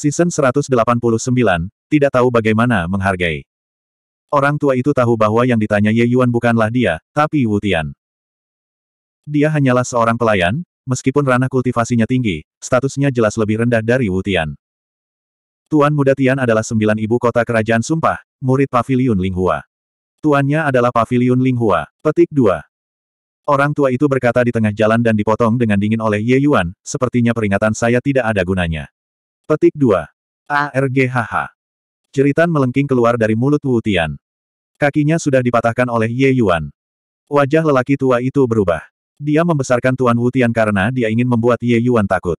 Season 189, tidak tahu bagaimana menghargai. Orang tua itu tahu bahwa yang ditanya Ye Yuan bukanlah dia, tapi Wu Tian. Dia hanyalah seorang pelayan, meskipun ranah kultivasinya tinggi, statusnya jelas lebih rendah dari Wu Tian. Tuan Muda Tian adalah sembilan ibu kota kerajaan sumpah, murid Paviliun Linghua. Tuannya adalah Paviliun Linghua. Petik 2. Orang tua itu berkata di tengah jalan dan dipotong dengan dingin oleh Ye Yuan, sepertinya peringatan saya tidak ada gunanya. Petik 2. ARGHH. Jeritan melengking keluar dari mulut Wu Tian. Kakinya sudah dipatahkan oleh Ye Yuan. Wajah lelaki tua itu berubah. Dia membesarkan Tuan Wu Tian karena dia ingin membuat Ye Yuan takut.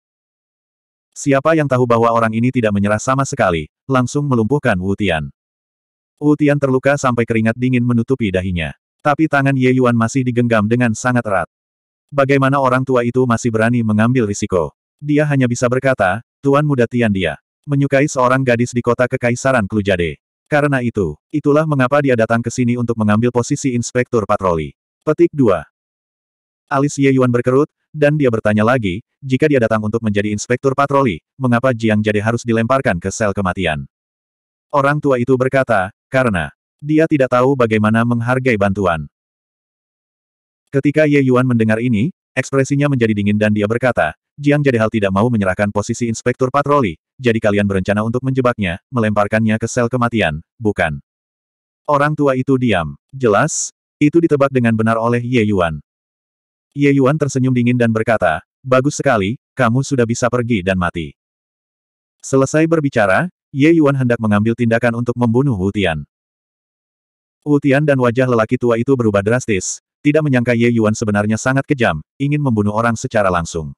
Siapa yang tahu bahwa orang ini tidak menyerah sama sekali, langsung melumpuhkan Wu Tian. Wu Tian terluka sampai keringat dingin menutupi dahinya. Tapi tangan Ye Yuan masih digenggam dengan sangat erat. Bagaimana orang tua itu masih berani mengambil risiko? Dia hanya bisa berkata, Tuan Muda Tian dia Menyukai seorang gadis di kota Kekaisaran Klujade. Karena itu, itulah mengapa dia datang ke sini untuk mengambil posisi inspektur patroli. Petik 2. Alis Ye Yuan berkerut, dan dia bertanya lagi, jika dia datang untuk menjadi inspektur patroli, mengapa Jiang Jade harus dilemparkan ke sel kematian? Orang tua itu berkata, karena dia tidak tahu bagaimana menghargai bantuan. Ketika Ye Yuan mendengar ini, ekspresinya menjadi dingin dan dia berkata, Jiang Jadehal tidak mau menyerahkan posisi inspektur patroli, jadi kalian berencana untuk menjebaknya, melemparkannya ke sel kematian, bukan? Orang tua itu diam. Jelas, itu ditebak dengan benar oleh Ye Yuan. Ye Yuan tersenyum dingin dan berkata, Bagus sekali, kamu sudah bisa pergi dan mati. Selesai berbicara, Ye Yuan hendak mengambil tindakan untuk membunuh Wu Tian. Wu Tian dan wajah lelaki tua itu berubah drastis, tidak menyangka Ye Yuan sebenarnya sangat kejam, ingin membunuh orang secara langsung.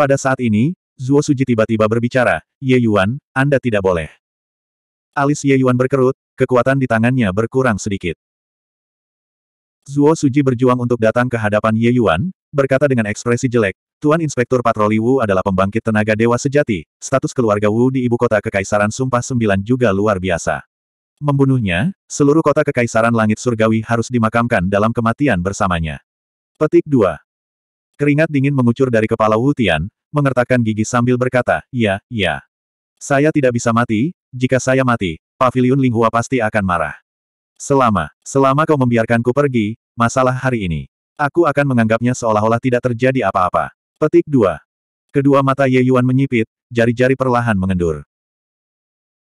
Pada saat ini, Zuo Suji tiba-tiba berbicara, Ye Yuan, Anda tidak boleh. Alis Ye Yuan berkerut, kekuatan di tangannya berkurang sedikit. Zuo Suji berjuang untuk datang ke hadapan Ye Yuan, berkata dengan ekspresi jelek, Tuan Inspektur Patroli Wu adalah pembangkit tenaga dewa sejati, status keluarga Wu di ibu kota Kekaisaran Sumpah Sembilan juga luar biasa. Membunuhnya, seluruh kota Kekaisaran Langit Surgawi harus dimakamkan dalam kematian bersamanya. Petik 2. Keringat dingin mengucur dari kepala Wu Tian, mengertakkan gigi sambil berkata, ya, ya. Saya tidak bisa mati, jika saya mati, Paviliun Linghua pasti akan marah. Selama, selama kau membiarkanku pergi, masalah hari ini. Aku akan menganggapnya seolah-olah tidak terjadi apa-apa. Petik 2. Kedua mata Ye Yuan menyipit, jari-jari perlahan mengendur.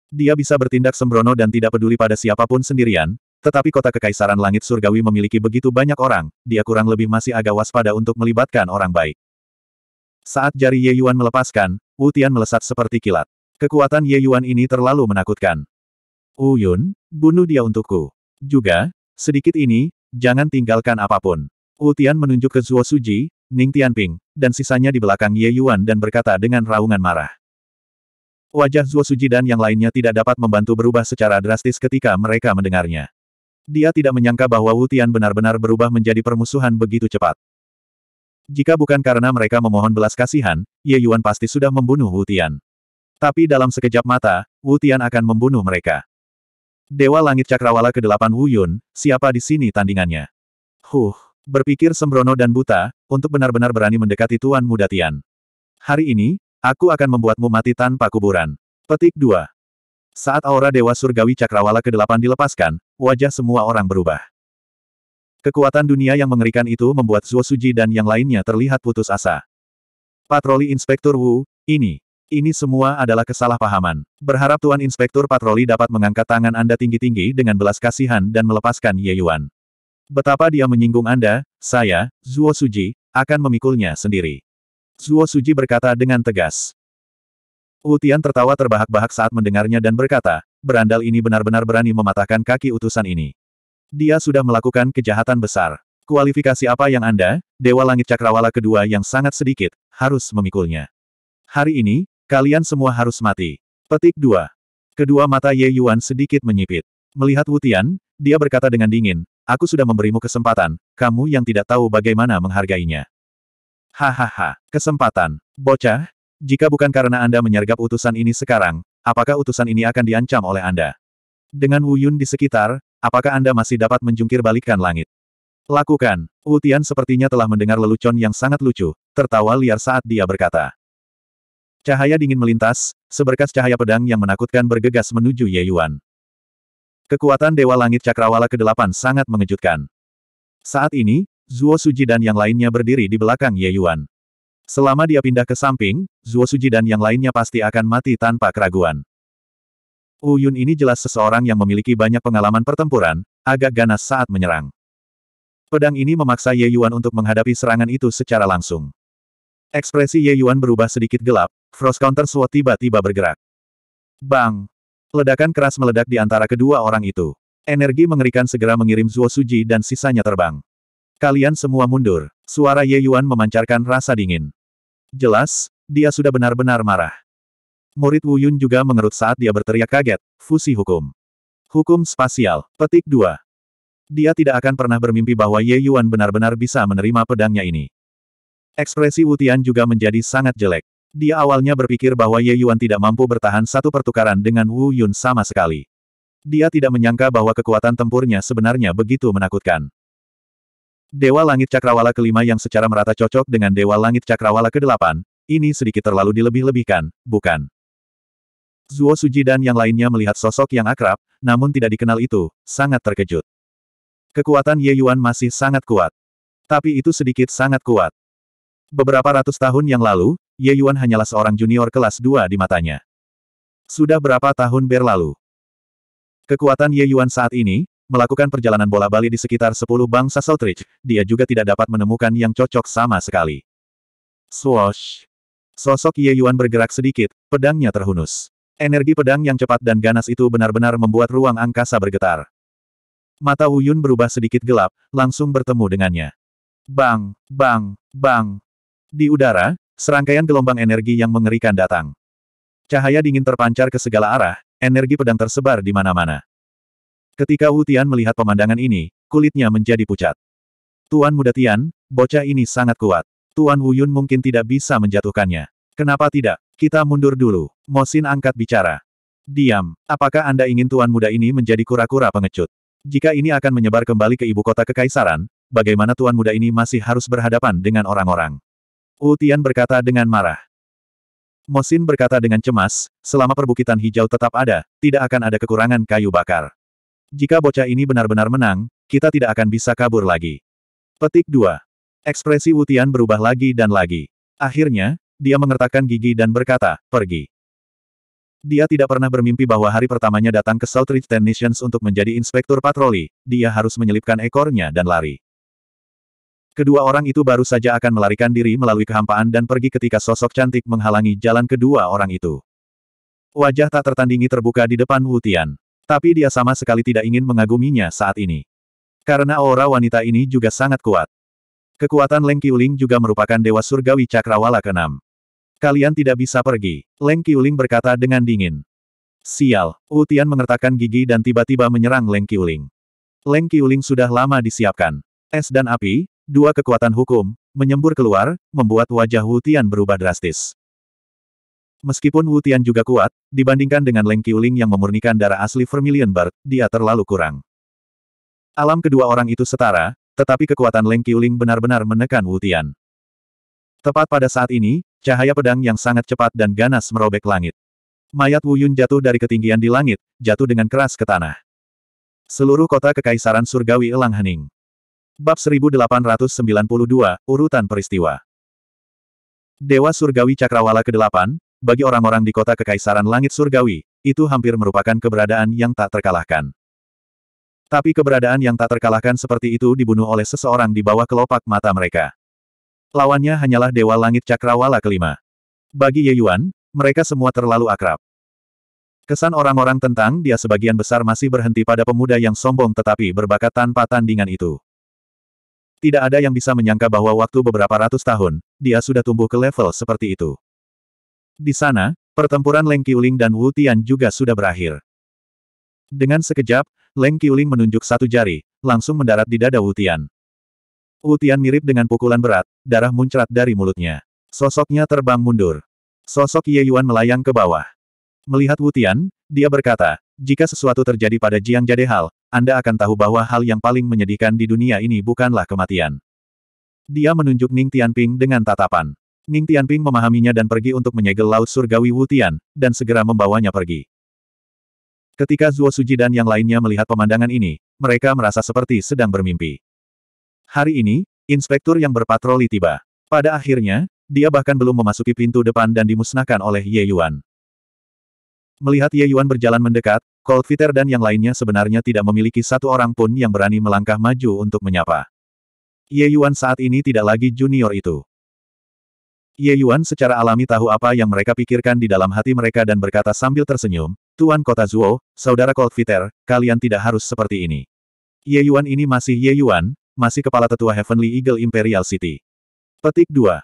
Dia bisa bertindak sembrono dan tidak peduli pada siapapun sendirian, tetapi kota kekaisaran langit surgawi memiliki begitu banyak orang, dia kurang lebih masih agak waspada untuk melibatkan orang baik. Saat jari Ye Yuan melepaskan, Wu Tian melesat seperti kilat. Kekuatan Ye Yuan ini terlalu menakutkan. Wu Yun, bunuh dia untukku. Juga, sedikit ini, jangan tinggalkan apapun. Wu Tian menunjuk ke Zuo Suji, Ning Tianping, dan sisanya di belakang Ye Yuan dan berkata dengan raungan marah. Wajah Zuo Suji dan yang lainnya tidak dapat membantu berubah secara drastis ketika mereka mendengarnya. Dia tidak menyangka bahwa Wu Tian benar-benar berubah menjadi permusuhan begitu cepat. Jika bukan karena mereka memohon belas kasihan, Ye Yuan pasti sudah membunuh Wu Tian. Tapi dalam sekejap mata, Wu Tian akan membunuh mereka. Dewa Langit Cakrawala ke-8 Wu Yun, siapa di sini tandingannya? Huh, berpikir sembrono dan buta, untuk benar-benar berani mendekati Tuan Muda Tian. Hari ini, aku akan membuatmu mati tanpa kuburan. Petik 2. Saat aura Dewa Surgawi Cakrawala ke-8 dilepaskan, wajah semua orang berubah. Kekuatan dunia yang mengerikan itu membuat Zuo Suji dan yang lainnya terlihat putus asa. Patroli Inspektur Wu, ini. Ini semua adalah kesalahpahaman. Berharap Tuan Inspektur Patroli dapat mengangkat tangan Anda tinggi-tinggi dengan belas kasihan dan melepaskan Ye Yuan. Betapa dia menyinggung Anda, saya, Zuo Suji, akan memikulnya sendiri. Zuo Suji berkata dengan tegas. Wu tertawa terbahak-bahak saat mendengarnya dan berkata, berandal ini benar-benar berani mematahkan kaki utusan ini. Dia sudah melakukan kejahatan besar. Kualifikasi apa yang Anda, Dewa Langit Cakrawala kedua yang sangat sedikit, harus memikulnya. Hari ini, kalian semua harus mati. Petik 2. Kedua mata Ye Yuan sedikit menyipit. Melihat Wutian, dia berkata dengan dingin, aku sudah memberimu kesempatan, kamu yang tidak tahu bagaimana menghargainya. Hahaha, kesempatan. Bocah, jika bukan karena Anda menyergap utusan ini sekarang, apakah utusan ini akan diancam oleh Anda? Dengan Wu Yun di sekitar, Apakah Anda masih dapat menjungkir balikkan langit? Lakukan. Wu sepertinya telah mendengar lelucon yang sangat lucu, tertawa liar saat dia berkata. Cahaya dingin melintas, seberkas cahaya pedang yang menakutkan bergegas menuju Ye Yuan. Kekuatan Dewa Langit Cakrawala ke-8 sangat mengejutkan. Saat ini, Zuo Suji dan yang lainnya berdiri di belakang Ye Yuan. Selama dia pindah ke samping, Zuo Suji dan yang lainnya pasti akan mati tanpa keraguan. Uyun ini jelas seseorang yang memiliki banyak pengalaman pertempuran, agak ganas saat menyerang. Pedang ini memaksa Ye Yuan untuk menghadapi serangan itu secara langsung. Ekspresi Ye Yuan berubah sedikit gelap, Frost Counter Sword tiba-tiba bergerak. Bang! Ledakan keras meledak di antara kedua orang itu. Energi mengerikan segera mengirim Zuo Suji dan sisanya terbang. Kalian semua mundur. Suara Ye Yuan memancarkan rasa dingin. Jelas, dia sudah benar-benar marah. Murid Wu Yun juga mengerut saat dia berteriak kaget, fusi hukum. Hukum spasial, petik 2. Dia tidak akan pernah bermimpi bahwa Ye Yuan benar-benar bisa menerima pedangnya ini. Ekspresi Wu Tian juga menjadi sangat jelek. Dia awalnya berpikir bahwa Ye Yuan tidak mampu bertahan satu pertukaran dengan Wu Yun sama sekali. Dia tidak menyangka bahwa kekuatan tempurnya sebenarnya begitu menakutkan. Dewa Langit Cakrawala kelima yang secara merata cocok dengan Dewa Langit Cakrawala ke-8, ini sedikit terlalu dilebih-lebihkan, bukan? Zuo Suji dan yang lainnya melihat sosok yang akrab, namun tidak dikenal itu, sangat terkejut. Kekuatan Ye Yuan masih sangat kuat. Tapi itu sedikit sangat kuat. Beberapa ratus tahun yang lalu, Ye Yuan hanyalah seorang junior kelas 2 di matanya. Sudah berapa tahun berlalu? Kekuatan Ye Yuan saat ini, melakukan perjalanan bola bali di sekitar 10 bangsa Seltridge, dia juga tidak dapat menemukan yang cocok sama sekali. Swoosh! Sosok Ye Yuan bergerak sedikit, pedangnya terhunus. Energi pedang yang cepat dan ganas itu benar-benar membuat ruang angkasa bergetar. Mata Wuyun berubah sedikit gelap, langsung bertemu dengannya. Bang, bang, bang. Di udara, serangkaian gelombang energi yang mengerikan datang. Cahaya dingin terpancar ke segala arah, energi pedang tersebar di mana-mana. Ketika Wu Tian melihat pemandangan ini, kulitnya menjadi pucat. Tuan Muda Tian, bocah ini sangat kuat. Tuan Wuyun mungkin tidak bisa menjatuhkannya. Kenapa tidak? Kita mundur dulu. Mosin angkat bicara. Diam. Apakah Anda ingin tuan muda ini menjadi kura-kura pengecut? Jika ini akan menyebar kembali ke ibu kota kekaisaran, bagaimana tuan muda ini masih harus berhadapan dengan orang-orang? Utian berkata dengan marah. Mosin berkata dengan cemas, selama perbukitan hijau tetap ada, tidak akan ada kekurangan kayu bakar. Jika bocah ini benar-benar menang, kita tidak akan bisa kabur lagi. Petik 2. Ekspresi Utian berubah lagi dan lagi. Akhirnya, dia mengertakkan gigi dan berkata, pergi. Dia tidak pernah bermimpi bahwa hari pertamanya datang ke Southridge Ten Nations untuk menjadi inspektur patroli, dia harus menyelipkan ekornya dan lari. Kedua orang itu baru saja akan melarikan diri melalui kehampaan dan pergi ketika sosok cantik menghalangi jalan kedua orang itu. Wajah tak tertandingi terbuka di depan Wu Tian. Tapi dia sama sekali tidak ingin mengaguminya saat ini. Karena aura wanita ini juga sangat kuat. Kekuatan Leng Qiuling juga merupakan Dewa Surgawi Cakrawala ke-6. Kalian tidak bisa pergi. Leng Qiuling berkata dengan dingin. Sial, Wu Tian mengertakkan gigi dan tiba-tiba menyerang Leng Qiuling. Leng Qiuling sudah lama disiapkan. Es dan api, dua kekuatan hukum, menyembur keluar, membuat wajah Wu Tian berubah drastis. Meskipun Wu Tian juga kuat, dibandingkan dengan Leng Qiuling yang memurnikan darah asli Vermilion Bird, dia terlalu kurang. Alam kedua orang itu setara, tetapi kekuatan Leng Qiuling benar-benar menekan Wu Tian. Tepat pada saat ini, cahaya pedang yang sangat cepat dan ganas merobek langit. Mayat Wuyun jatuh dari ketinggian di langit, jatuh dengan keras ke tanah. Seluruh kota Kekaisaran Surgawi elang hening. Bab 1892, Urutan Peristiwa Dewa Surgawi Cakrawala ke-8, bagi orang-orang di kota Kekaisaran Langit Surgawi, itu hampir merupakan keberadaan yang tak terkalahkan. Tapi keberadaan yang tak terkalahkan seperti itu dibunuh oleh seseorang di bawah kelopak mata mereka. Lawannya hanyalah Dewa Langit Cakrawala kelima. Bagi Ye Yuan, mereka semua terlalu akrab. Kesan orang-orang tentang dia sebagian besar masih berhenti pada pemuda yang sombong tetapi berbakat tanpa tandingan itu. Tidak ada yang bisa menyangka bahwa waktu beberapa ratus tahun, dia sudah tumbuh ke level seperti itu. Di sana, pertempuran Leng Qiuling dan Wu Tian juga sudah berakhir. Dengan sekejap, Leng Qiuling menunjuk satu jari, langsung mendarat di dada Wu Tian. Utian mirip dengan pukulan berat, darah muncrat dari mulutnya. Sosoknya terbang mundur. Sosok Ye Yuan melayang ke bawah. Melihat Wutian, dia berkata, jika sesuatu terjadi pada Jiang Jadehal, Anda akan tahu bahwa hal yang paling menyedihkan di dunia ini bukanlah kematian. Dia menunjuk Ning Tianping dengan tatapan. Ning Tianping memahaminya dan pergi untuk menyegel Laut Surgawi Wutian, dan segera membawanya pergi. Ketika Zuo Suji dan yang lainnya melihat pemandangan ini, mereka merasa seperti sedang bermimpi. Hari ini, inspektur yang berpatroli tiba. Pada akhirnya, dia bahkan belum memasuki pintu depan dan dimusnahkan oleh Ye Yuan. Melihat Ye Yuan berjalan mendekat, Cold Fitter dan yang lainnya sebenarnya tidak memiliki satu orang pun yang berani melangkah maju untuk menyapa. Ye Yuan saat ini tidak lagi junior itu. Ye Yuan secara alami tahu apa yang mereka pikirkan di dalam hati mereka dan berkata sambil tersenyum, Tuan Kota Zuo, Saudara Cold Fitter, kalian tidak harus seperti ini. Ye Yuan ini masih Ye Yuan, masih kepala tetua Heavenly Eagle Imperial City. Petik 2.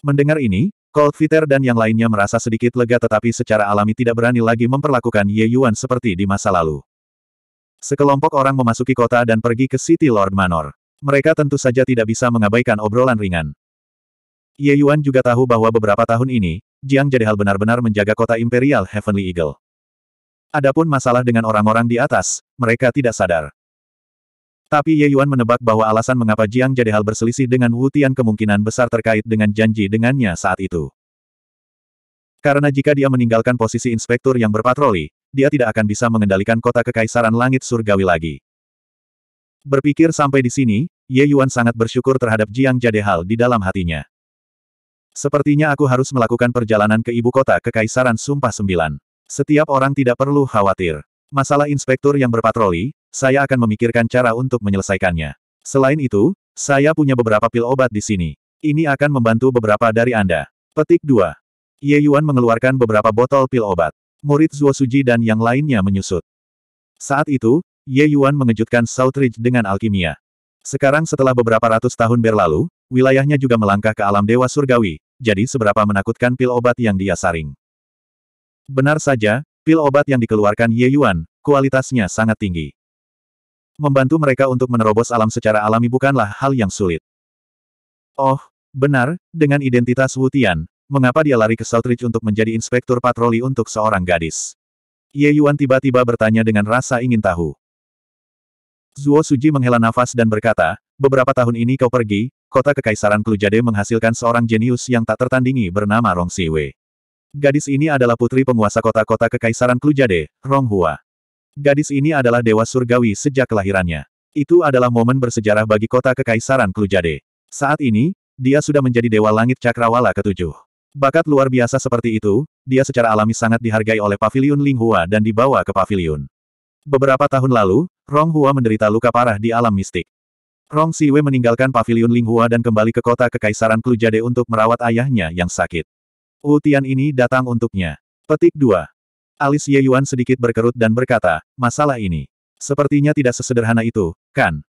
Mendengar ini, Cold Fitter dan yang lainnya merasa sedikit lega tetapi secara alami tidak berani lagi memperlakukan Ye Yuan seperti di masa lalu. Sekelompok orang memasuki kota dan pergi ke City Lord Manor. Mereka tentu saja tidak bisa mengabaikan obrolan ringan. Ye Yuan juga tahu bahwa beberapa tahun ini, Jiang jadi hal benar-benar menjaga kota Imperial Heavenly Eagle. Adapun masalah dengan orang-orang di atas, mereka tidak sadar. Tapi Ye Yuan menebak bahwa alasan mengapa Jiang Jadehal berselisih dengan Wu Tian kemungkinan besar terkait dengan janji dengannya saat itu. Karena jika dia meninggalkan posisi inspektur yang berpatroli, dia tidak akan bisa mengendalikan kota kekaisaran langit surgawi lagi. Berpikir sampai di sini, Ye Yuan sangat bersyukur terhadap Jiang Jadehal di dalam hatinya. Sepertinya aku harus melakukan perjalanan ke ibu kota Kekaisaran Sumpah Sembilan. Setiap orang tidak perlu khawatir. Masalah inspektur yang berpatroli, saya akan memikirkan cara untuk menyelesaikannya. Selain itu, saya punya beberapa pil obat di sini. Ini akan membantu beberapa dari Anda. Petik 2. Ye Yuan mengeluarkan beberapa botol pil obat. Murid Zuo Suji dan yang lainnya menyusut. Saat itu, Ye Yuan mengejutkan Southridge dengan alkimia. Sekarang setelah beberapa ratus tahun berlalu, wilayahnya juga melangkah ke alam dewa surgawi, jadi seberapa menakutkan pil obat yang dia saring. Benar saja, pil obat yang dikeluarkan Ye Yuan, kualitasnya sangat tinggi. Membantu mereka untuk menerobos alam secara alami bukanlah hal yang sulit. Oh, benar, dengan identitas Wu Tian, mengapa dia lari ke Saltridge untuk menjadi inspektur patroli untuk seorang gadis? Ye Yuan tiba-tiba bertanya dengan rasa ingin tahu. Zuo Suji menghela nafas dan berkata, beberapa tahun ini kau pergi, kota kekaisaran Klujade menghasilkan seorang jenius yang tak tertandingi bernama Rong Siwe. Gadis ini adalah putri penguasa kota-kota kekaisaran Klujade, Rong Hua. Gadis ini adalah dewa surgawi sejak kelahirannya. Itu adalah momen bersejarah bagi kota Kekaisaran Klujade. Saat ini, dia sudah menjadi dewa langit cakrawala ketujuh. Bakat luar biasa seperti itu, dia secara alami sangat dihargai oleh Paviliun Linghua dan dibawa ke paviliun. Beberapa tahun lalu, Rong Hua menderita luka parah di alam mistik. Rong Siwe meninggalkan Paviliun Linghua dan kembali ke kota Kekaisaran Klujade untuk merawat ayahnya yang sakit. Utian ini datang untuknya. Petik 2. Alis Ye Yuan sedikit berkerut dan berkata, masalah ini. Sepertinya tidak sesederhana itu, kan?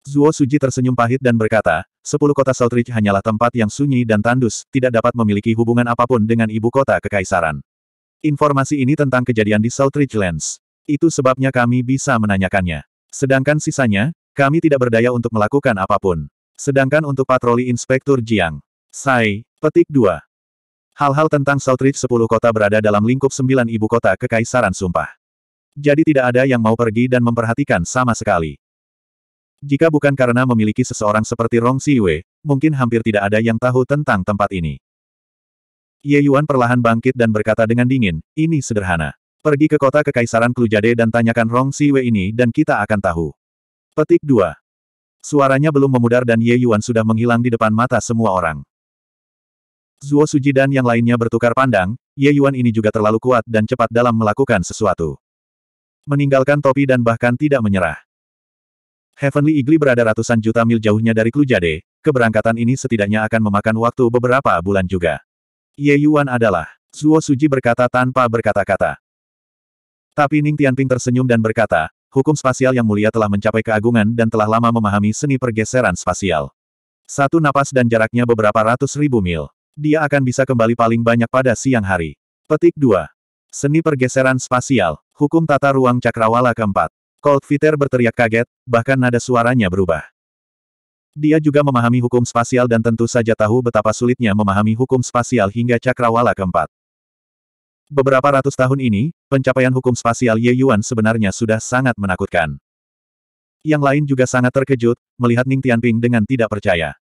Zuo Suji tersenyum pahit dan berkata, sepuluh kota Southridge hanyalah tempat yang sunyi dan tandus, tidak dapat memiliki hubungan apapun dengan ibu kota kekaisaran. Informasi ini tentang kejadian di Southridge Lands. Itu sebabnya kami bisa menanyakannya. Sedangkan sisanya, kami tidak berdaya untuk melakukan apapun. Sedangkan untuk patroli Inspektur Jiang. Sai, petik 2. Hal-hal tentang Southridge 10 kota berada dalam lingkup 9 ibu kota kekaisaran sumpah. Jadi tidak ada yang mau pergi dan memperhatikan sama sekali. Jika bukan karena memiliki seseorang seperti Rong Siwe, mungkin hampir tidak ada yang tahu tentang tempat ini. Ye Yuan perlahan bangkit dan berkata dengan dingin, ini sederhana. Pergi ke kota kekaisaran Klujade dan tanyakan Rong Siwe ini dan kita akan tahu. Petik 2. Suaranya belum memudar dan Ye Yuan sudah menghilang di depan mata semua orang. Zuo Suji dan yang lainnya bertukar pandang, Ye Yuan ini juga terlalu kuat dan cepat dalam melakukan sesuatu. Meninggalkan topi dan bahkan tidak menyerah. Heavenly Igli berada ratusan juta mil jauhnya dari Klujade, keberangkatan ini setidaknya akan memakan waktu beberapa bulan juga. Ye Yuan adalah, Zuo Suji berkata tanpa berkata-kata. Tapi Ning Tianping tersenyum dan berkata, hukum spasial yang mulia telah mencapai keagungan dan telah lama memahami seni pergeseran spasial. Satu napas dan jaraknya beberapa ratus ribu mil dia akan bisa kembali paling banyak pada siang hari. Petik 2. Seni pergeseran spasial, hukum tata ruang cakrawala keempat. Cold Fitter berteriak kaget, bahkan nada suaranya berubah. Dia juga memahami hukum spasial dan tentu saja tahu betapa sulitnya memahami hukum spasial hingga cakrawala keempat. Beberapa ratus tahun ini, pencapaian hukum spasial Ye Yuan sebenarnya sudah sangat menakutkan. Yang lain juga sangat terkejut, melihat Ning Tianping dengan tidak percaya.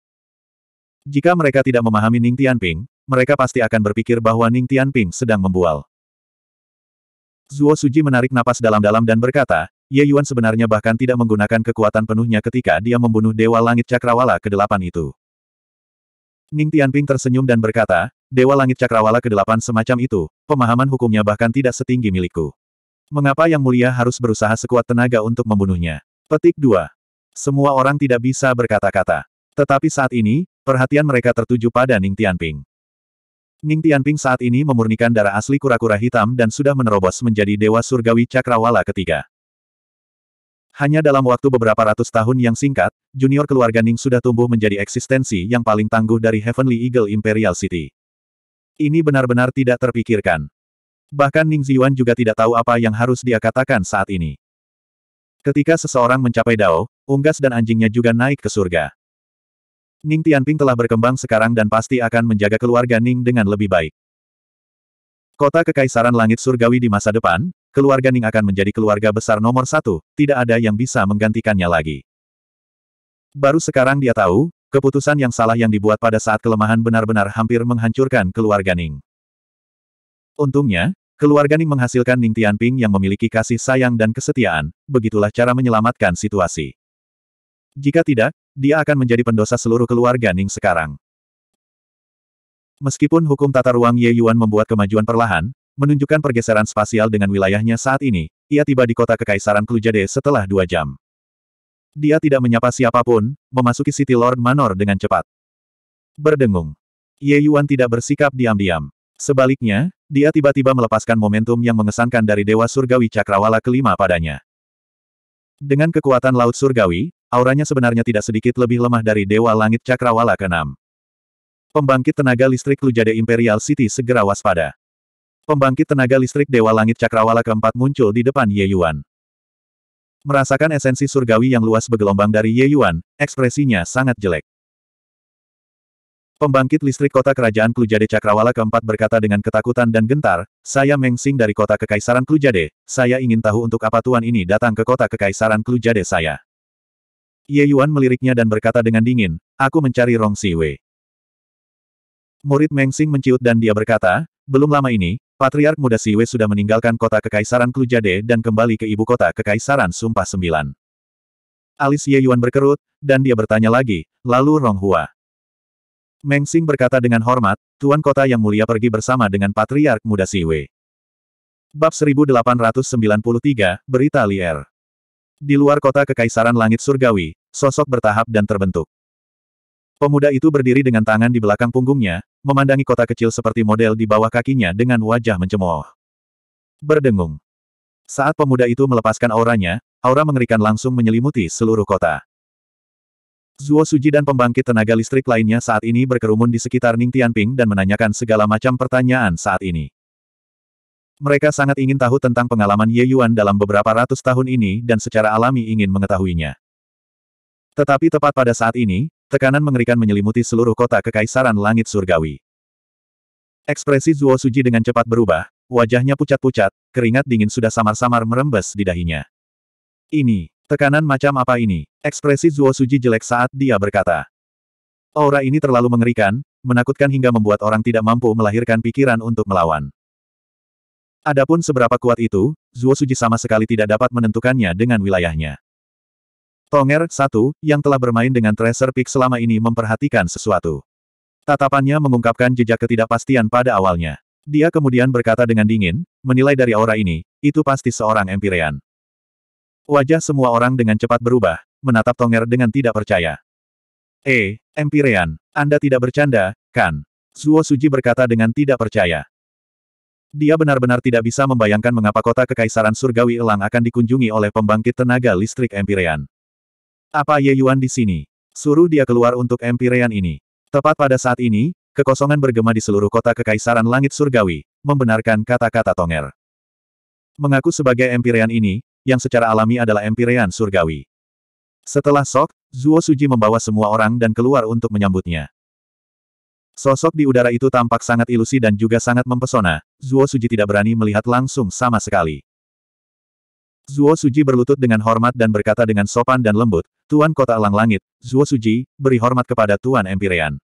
Jika mereka tidak memahami Ning Tianping, mereka pasti akan berpikir bahwa Ning Tianping sedang membual. Zuo Suji menarik napas dalam-dalam dan berkata, Ye Yuan sebenarnya bahkan tidak menggunakan kekuatan penuhnya ketika dia membunuh Dewa Langit Cakrawala ke-8 itu. Ning Tianping tersenyum dan berkata, Dewa Langit Cakrawala ke-8 semacam itu, pemahaman hukumnya bahkan tidak setinggi milikku. Mengapa Yang Mulia harus berusaha sekuat tenaga untuk membunuhnya? Petik 2. Semua orang tidak bisa berkata-kata. Tetapi saat ini, Perhatian mereka tertuju pada Ning Tianping. Ning Tianping saat ini memurnikan darah asli kura-kura hitam dan sudah menerobos menjadi Dewa Surgawi Cakrawala ketiga. Hanya dalam waktu beberapa ratus tahun yang singkat, junior keluarga Ning sudah tumbuh menjadi eksistensi yang paling tangguh dari Heavenly Eagle Imperial City. Ini benar-benar tidak terpikirkan. Bahkan Ning Ziyuan juga tidak tahu apa yang harus dia katakan saat ini. Ketika seseorang mencapai Dao, unggas dan anjingnya juga naik ke surga. Ning Tianping telah berkembang sekarang dan pasti akan menjaga keluarga Ning dengan lebih baik. Kota Kekaisaran Langit Surgawi di masa depan, keluarga Ning akan menjadi keluarga besar nomor satu, tidak ada yang bisa menggantikannya lagi. Baru sekarang dia tahu, keputusan yang salah yang dibuat pada saat kelemahan benar-benar hampir menghancurkan keluarga Ning. Untungnya, keluarga Ning menghasilkan Ning Tianping yang memiliki kasih sayang dan kesetiaan, begitulah cara menyelamatkan situasi. Jika tidak, dia akan menjadi pendosa seluruh keluarga Ning sekarang. Meskipun hukum tata ruang Ye Yuan membuat kemajuan perlahan, menunjukkan pergeseran spasial dengan wilayahnya saat ini, ia tiba di kota Kekaisaran Klujade setelah dua jam. Dia tidak menyapa siapapun, memasuki City Lord Manor dengan cepat. Berdengung. Ye Yuan tidak bersikap diam-diam. Sebaliknya, dia tiba-tiba melepaskan momentum yang mengesankan dari Dewa Surgawi Cakrawala kelima padanya. Dengan kekuatan Laut Surgawi, auranya sebenarnya tidak sedikit lebih lemah dari Dewa Langit Cakrawala ke-6. Pembangkit tenaga listrik Lujade Imperial City segera waspada. Pembangkit tenaga listrik Dewa Langit Cakrawala keempat muncul di depan Ye Yuan. Merasakan esensi surgawi yang luas bergelombang dari Ye Yuan, ekspresinya sangat jelek. Pembangkit listrik kota kerajaan Klujade Cakrawala keempat berkata dengan ketakutan dan gentar, saya mengsing dari kota kekaisaran Klujade, saya ingin tahu untuk apa tuan ini datang ke kota kekaisaran Klujade saya. Ye Yuan meliriknya dan berkata dengan dingin, aku mencari Rong Siwei. Murid Meng Xing menciut dan dia berkata, belum lama ini, Patriark muda Siwe sudah meninggalkan kota Kekaisaran Klujade dan kembali ke ibu kota Kekaisaran Sumpah Sembilan. Alis Ye Yuan berkerut, dan dia bertanya lagi, lalu Rong Hua. Meng Xing berkata dengan hormat, Tuan Kota Yang Mulia pergi bersama dengan Patriark Muda Siwe. Bab 1893, Berita Liar di luar kota Kekaisaran Langit Surgawi, sosok bertahap dan terbentuk. Pemuda itu berdiri dengan tangan di belakang punggungnya, memandangi kota kecil seperti model di bawah kakinya dengan wajah mencemooh. Berdengung. Saat pemuda itu melepaskan auranya, aura mengerikan langsung menyelimuti seluruh kota. Zuo Suji dan pembangkit tenaga listrik lainnya saat ini berkerumun di sekitar Ning Tianping dan menanyakan segala macam pertanyaan saat ini. Mereka sangat ingin tahu tentang pengalaman Ye Yuan dalam beberapa ratus tahun ini dan secara alami ingin mengetahuinya. Tetapi tepat pada saat ini, tekanan mengerikan menyelimuti seluruh kota Kekaisaran Langit Surgawi. Ekspresi Zuo Suji dengan cepat berubah, wajahnya pucat-pucat, keringat dingin sudah samar-samar merembes di dahinya. Ini, tekanan macam apa ini? Ekspresi Zuo Suji jelek saat dia berkata. Aura ini terlalu mengerikan, menakutkan hingga membuat orang tidak mampu melahirkan pikiran untuk melawan. Adapun seberapa kuat itu, Zuo Suji sama sekali tidak dapat menentukannya dengan wilayahnya. Tonger, satu, yang telah bermain dengan Tracer Peak selama ini memperhatikan sesuatu. Tatapannya mengungkapkan jejak ketidakpastian pada awalnya. Dia kemudian berkata dengan dingin, menilai dari aura ini, itu pasti seorang Empyrean. Wajah semua orang dengan cepat berubah, menatap Tonger dengan tidak percaya. Eh, Empyrean, Anda tidak bercanda, kan? Zuo Suji berkata dengan tidak percaya. Dia benar-benar tidak bisa membayangkan mengapa kota Kekaisaran Surgawi Elang akan dikunjungi oleh pembangkit tenaga listrik Empirean. Apa Ye Yuan di sini? Suruh dia keluar untuk Empirean ini. Tepat pada saat ini, kekosongan bergema di seluruh kota Kekaisaran Langit Surgawi, membenarkan kata-kata Tonger. Mengaku sebagai Empirean ini, yang secara alami adalah Empirean Surgawi. Setelah sok, Zuo Suji membawa semua orang dan keluar untuk menyambutnya. Sosok di udara itu tampak sangat ilusi dan juga sangat mempesona, Zuo Suji tidak berani melihat langsung sama sekali. Zuo Suji berlutut dengan hormat dan berkata dengan sopan dan lembut, Tuan Kota Elang Langit, Zuo Suji, beri hormat kepada Tuan Empirean.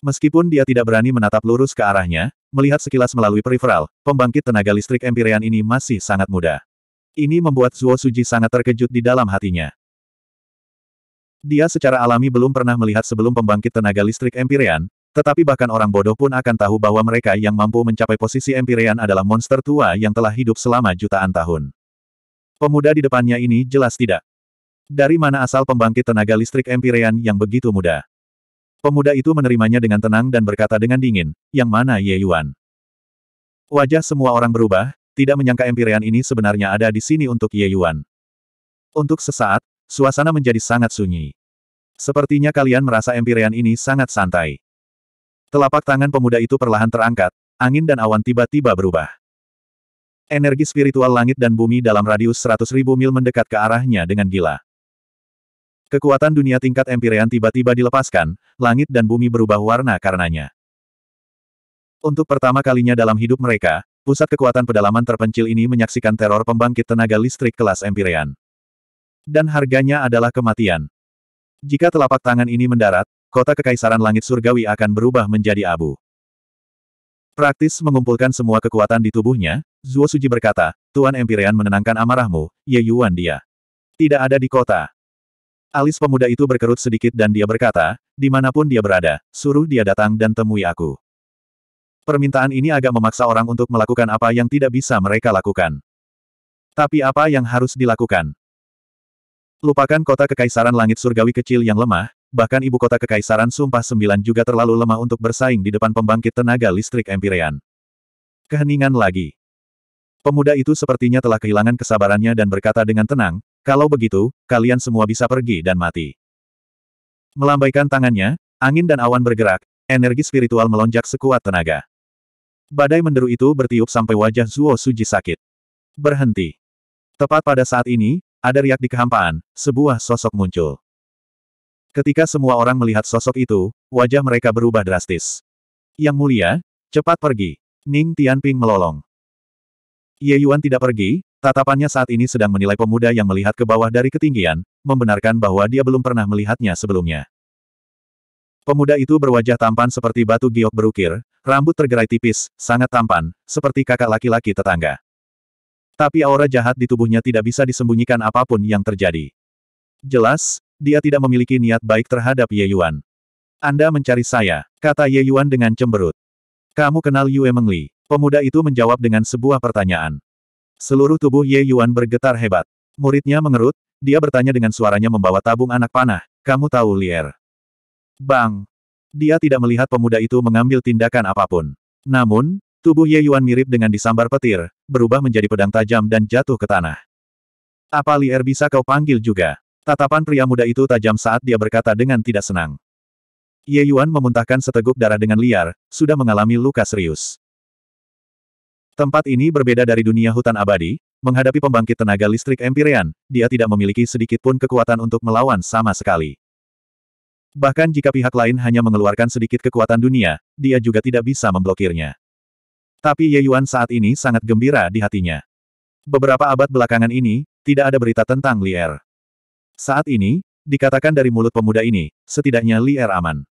Meskipun dia tidak berani menatap lurus ke arahnya, melihat sekilas melalui peripheral, pembangkit tenaga listrik Empirean ini masih sangat muda. Ini membuat Zuo Suji sangat terkejut di dalam hatinya. Dia secara alami belum pernah melihat sebelum pembangkit tenaga listrik Empirean, tetapi bahkan orang bodoh pun akan tahu bahwa mereka yang mampu mencapai posisi Empyrean adalah monster tua yang telah hidup selama jutaan tahun. Pemuda di depannya ini jelas tidak. Dari mana asal pembangkit tenaga listrik Empyrean yang begitu muda? Pemuda itu menerimanya dengan tenang dan berkata dengan dingin, yang mana Ye Yuan? Wajah semua orang berubah, tidak menyangka Empyrean ini sebenarnya ada di sini untuk Ye Yuan. Untuk sesaat, suasana menjadi sangat sunyi. Sepertinya kalian merasa Empyrean ini sangat santai. Telapak tangan pemuda itu perlahan terangkat, angin dan awan tiba-tiba berubah. Energi spiritual langit dan bumi dalam radius 100 ribu mil mendekat ke arahnya dengan gila. Kekuatan dunia tingkat empirean tiba-tiba dilepaskan, langit dan bumi berubah warna karenanya. Untuk pertama kalinya dalam hidup mereka, pusat kekuatan pedalaman terpencil ini menyaksikan teror pembangkit tenaga listrik kelas empirean. Dan harganya adalah kematian. Jika telapak tangan ini mendarat, kota kekaisaran langit surgawi akan berubah menjadi abu. Praktis mengumpulkan semua kekuatan di tubuhnya, Zuo Suji berkata, Tuan Empirean menenangkan amarahmu, Ye Yuan dia. Tidak ada di kota. Alis pemuda itu berkerut sedikit dan dia berkata, dimanapun dia berada, suruh dia datang dan temui aku. Permintaan ini agak memaksa orang untuk melakukan apa yang tidak bisa mereka lakukan. Tapi apa yang harus dilakukan? Lupakan kota kekaisaran langit surgawi kecil yang lemah, bahkan ibu kota Kekaisaran Sumpah Sembilan juga terlalu lemah untuk bersaing di depan pembangkit tenaga listrik Empirean. Keheningan lagi. Pemuda itu sepertinya telah kehilangan kesabarannya dan berkata dengan tenang, kalau begitu, kalian semua bisa pergi dan mati. Melambaikan tangannya, angin dan awan bergerak, energi spiritual melonjak sekuat tenaga. Badai menderu itu bertiup sampai wajah Zuo Suji sakit. Berhenti. Tepat pada saat ini, ada riak di kehampaan, sebuah sosok muncul. Ketika semua orang melihat sosok itu, wajah mereka berubah drastis. Yang mulia, cepat pergi. Ning Tianping melolong. Ye Yuan tidak pergi, tatapannya saat ini sedang menilai pemuda yang melihat ke bawah dari ketinggian, membenarkan bahwa dia belum pernah melihatnya sebelumnya. Pemuda itu berwajah tampan seperti batu giok berukir, rambut tergerai tipis, sangat tampan, seperti kakak laki-laki tetangga. Tapi aura jahat di tubuhnya tidak bisa disembunyikan apapun yang terjadi. Jelas, dia tidak memiliki niat baik terhadap Ye Yuan. Anda mencari saya, kata Ye Yuan dengan cemberut. Kamu kenal Yue Mengli? Pemuda itu menjawab dengan sebuah pertanyaan. Seluruh tubuh Ye Yuan bergetar hebat. Muridnya mengerut, dia bertanya dengan suaranya membawa tabung anak panah, kamu tahu Lier. Bang! Dia tidak melihat pemuda itu mengambil tindakan apapun. Namun, tubuh Ye Yuan mirip dengan disambar petir, berubah menjadi pedang tajam dan jatuh ke tanah. Apa Lier bisa kau panggil juga? Tatapan pria muda itu tajam saat dia berkata dengan tidak senang. Ye Yuan memuntahkan seteguk darah dengan liar, sudah mengalami luka serius. Tempat ini berbeda dari dunia hutan abadi, menghadapi pembangkit tenaga listrik Empyrean, dia tidak memiliki sedikit pun kekuatan untuk melawan sama sekali. Bahkan jika pihak lain hanya mengeluarkan sedikit kekuatan dunia, dia juga tidak bisa memblokirnya. Tapi Ye Yuan saat ini sangat gembira di hatinya. Beberapa abad belakangan ini, tidak ada berita tentang Lier. Saat ini, dikatakan dari mulut pemuda ini, setidaknya Li Er aman.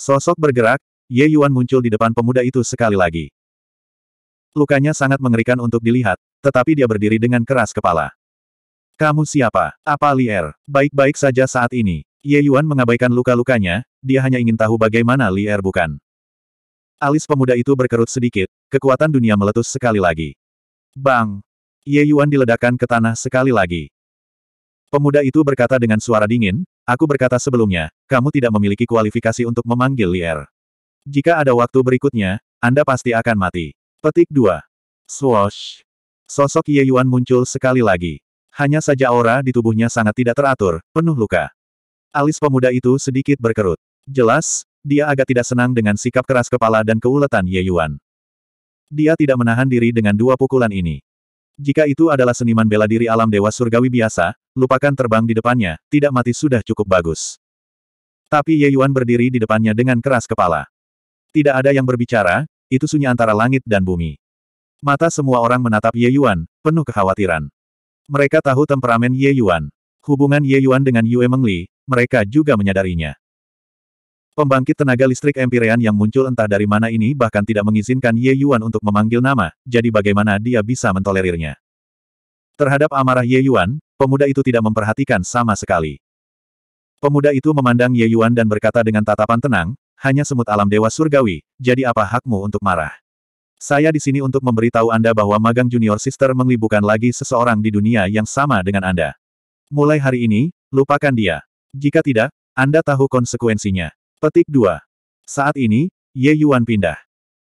Sosok bergerak, Ye Yuan muncul di depan pemuda itu sekali lagi. Lukanya sangat mengerikan untuk dilihat, tetapi dia berdiri dengan keras kepala. Kamu siapa? Apa Li Er? Baik-baik saja saat ini. Ye Yuan mengabaikan luka-lukanya, dia hanya ingin tahu bagaimana Li Er bukan. Alis pemuda itu berkerut sedikit, kekuatan dunia meletus sekali lagi. Bang! Ye Yuan diledakkan ke tanah sekali lagi. Pemuda itu berkata dengan suara dingin, aku berkata sebelumnya, kamu tidak memiliki kualifikasi untuk memanggil Lier. Jika ada waktu berikutnya, Anda pasti akan mati. Petik 2. Swoosh. Sosok Ye Yuan muncul sekali lagi. Hanya saja aura di tubuhnya sangat tidak teratur, penuh luka. Alis pemuda itu sedikit berkerut. Jelas, dia agak tidak senang dengan sikap keras kepala dan keuletan Ye Yuan. Dia tidak menahan diri dengan dua pukulan ini. Jika itu adalah seniman bela diri alam dewa surgawi biasa, lupakan terbang di depannya, tidak mati sudah cukup bagus. Tapi Ye Yuan berdiri di depannya dengan keras kepala. Tidak ada yang berbicara, itu sunyi antara langit dan bumi. Mata semua orang menatap Ye Yuan, penuh kekhawatiran. Mereka tahu temperamen Ye Yuan. Hubungan Ye Yuan dengan Yue Mengli, mereka juga menyadarinya. Pembangkit tenaga listrik empirean yang muncul entah dari mana ini bahkan tidak mengizinkan Ye Yuan untuk memanggil nama, jadi bagaimana dia bisa mentolerirnya. Terhadap amarah Ye Yuan, pemuda itu tidak memperhatikan sama sekali. Pemuda itu memandang Ye Yuan dan berkata dengan tatapan tenang, hanya semut alam dewa surgawi, jadi apa hakmu untuk marah? Saya di sini untuk memberitahu Anda bahwa magang junior sister menglibukan lagi seseorang di dunia yang sama dengan Anda. Mulai hari ini, lupakan dia. Jika tidak, Anda tahu konsekuensinya. Petik 2. Saat ini, Ye Yuan pindah.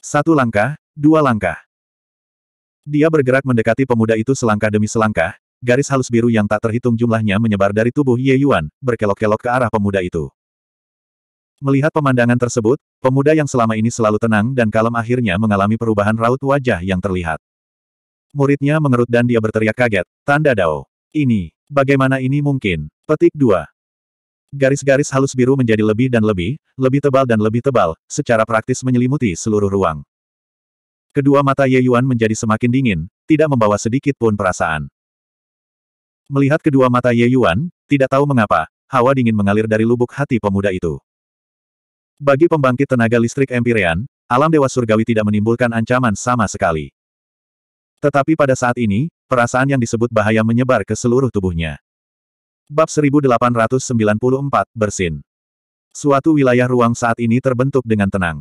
Satu langkah, dua langkah. Dia bergerak mendekati pemuda itu selangkah demi selangkah, garis halus biru yang tak terhitung jumlahnya menyebar dari tubuh Ye Yuan, berkelok-kelok ke arah pemuda itu. Melihat pemandangan tersebut, pemuda yang selama ini selalu tenang dan kalem akhirnya mengalami perubahan raut wajah yang terlihat. Muridnya mengerut dan dia berteriak kaget, tanda dao. Ini, bagaimana ini mungkin? Petik 2. Garis-garis halus biru menjadi lebih dan lebih, lebih tebal dan lebih tebal, secara praktis menyelimuti seluruh ruang. Kedua mata Ye Yuan menjadi semakin dingin, tidak membawa sedikit pun perasaan. Melihat kedua mata Ye Yuan, tidak tahu mengapa, hawa dingin mengalir dari lubuk hati pemuda itu. Bagi pembangkit tenaga listrik Empyrean, alam dewa surgawi tidak menimbulkan ancaman sama sekali. Tetapi pada saat ini, perasaan yang disebut bahaya menyebar ke seluruh tubuhnya. Bab 1894, Bersin. Suatu wilayah ruang saat ini terbentuk dengan tenang.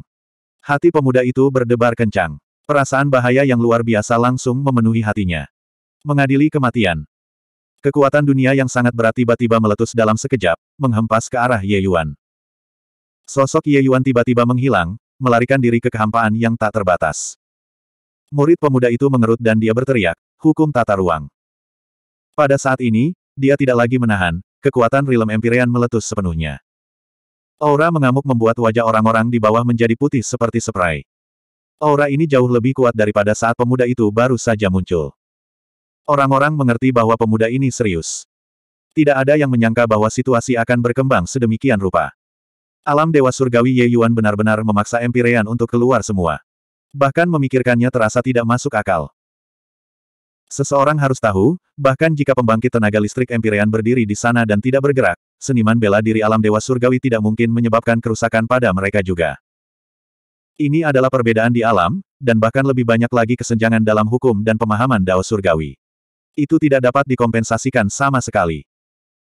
Hati pemuda itu berdebar kencang. Perasaan bahaya yang luar biasa langsung memenuhi hatinya. Mengadili kematian. Kekuatan dunia yang sangat berat tiba-tiba meletus dalam sekejap, menghempas ke arah Ye Yuan. Sosok Ye Yuan tiba-tiba menghilang, melarikan diri ke kehampaan yang tak terbatas. Murid pemuda itu mengerut dan dia berteriak, hukum tata ruang. Pada saat ini, dia tidak lagi menahan, kekuatan rilem Empyrean meletus sepenuhnya. Aura mengamuk membuat wajah orang-orang di bawah menjadi putih seperti spray. Aura ini jauh lebih kuat daripada saat pemuda itu baru saja muncul. Orang-orang mengerti bahwa pemuda ini serius. Tidak ada yang menyangka bahwa situasi akan berkembang sedemikian rupa. Alam Dewa Surgawi Ye Yuan benar-benar memaksa Empirean untuk keluar semua. Bahkan memikirkannya terasa tidak masuk akal. Seseorang harus tahu, bahkan jika pembangkit tenaga listrik Empyrean berdiri di sana dan tidak bergerak, seniman bela diri alam dewa surgawi tidak mungkin menyebabkan kerusakan pada mereka juga. Ini adalah perbedaan di alam, dan bahkan lebih banyak lagi kesenjangan dalam hukum dan pemahaman Dao surgawi. Itu tidak dapat dikompensasikan sama sekali.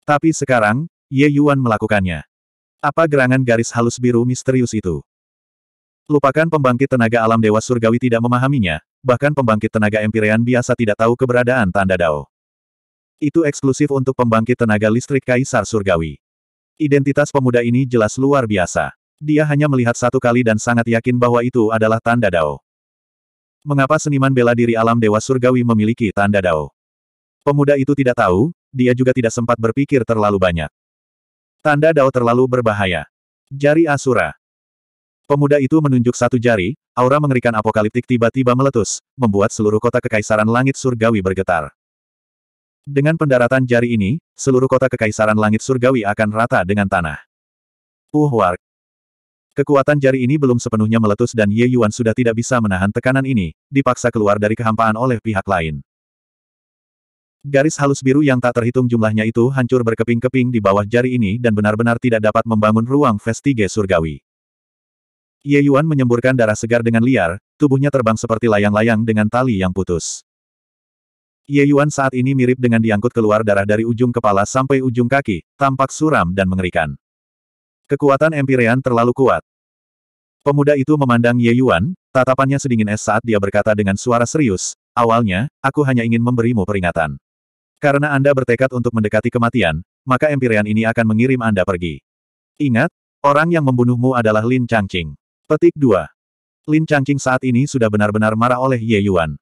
Tapi sekarang, Ye Yuan melakukannya. Apa gerangan garis halus biru misterius itu? Lupakan pembangkit tenaga alam dewa surgawi tidak memahaminya, bahkan pembangkit tenaga Empyrean biasa tidak tahu keberadaan tanda Dao. Itu eksklusif untuk pembangkit tenaga listrik Kaisar Surgawi. Identitas pemuda ini jelas luar biasa. Dia hanya melihat satu kali dan sangat yakin bahwa itu adalah tanda Dao. Mengapa seniman bela diri alam Dewa Surgawi memiliki tanda Dao? Pemuda itu tidak tahu, dia juga tidak sempat berpikir terlalu banyak. Tanda Dao terlalu berbahaya. Jari Asura, Pemuda itu menunjuk satu jari, aura mengerikan apokaliptik tiba-tiba meletus, membuat seluruh kota kekaisaran langit surgawi bergetar. Dengan pendaratan jari ini, seluruh kota kekaisaran langit surgawi akan rata dengan tanah. Uhwark. Kekuatan jari ini belum sepenuhnya meletus dan Ye Yuan sudah tidak bisa menahan tekanan ini, dipaksa keluar dari kehampaan oleh pihak lain. Garis halus biru yang tak terhitung jumlahnya itu hancur berkeping-keping di bawah jari ini dan benar-benar tidak dapat membangun ruang vestige surgawi. Ye Yuan menyemburkan darah segar dengan liar, tubuhnya terbang seperti layang-layang dengan tali yang putus. Ye Yuan saat ini mirip dengan diangkut keluar darah dari ujung kepala sampai ujung kaki, tampak suram dan mengerikan. Kekuatan Empyrean terlalu kuat. Pemuda itu memandang Ye Yuan, tatapannya sedingin es saat dia berkata dengan suara serius, awalnya, aku hanya ingin memberimu peringatan. Karena Anda bertekad untuk mendekati kematian, maka Empyrean ini akan mengirim Anda pergi. Ingat, orang yang membunuhmu adalah Lin Changqing. Petik 2. Lin Changqing saat ini sudah benar-benar marah oleh Ye Yuan.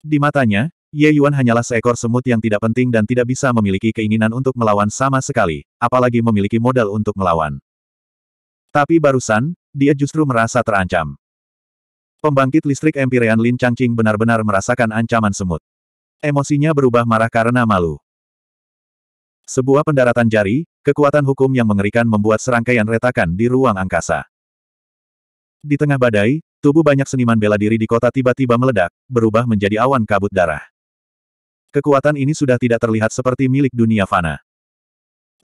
Di matanya, Ye Yuan hanyalah seekor semut yang tidak penting dan tidak bisa memiliki keinginan untuk melawan sama sekali, apalagi memiliki modal untuk melawan. Tapi barusan, dia justru merasa terancam. Pembangkit listrik Empyrean Lin Changqing benar-benar merasakan ancaman semut. Emosinya berubah marah karena malu. Sebuah pendaratan jari, kekuatan hukum yang mengerikan membuat serangkaian retakan di ruang angkasa. Di tengah badai, tubuh banyak seniman bela diri di kota tiba-tiba meledak, berubah menjadi awan kabut darah. Kekuatan ini sudah tidak terlihat seperti milik dunia fana.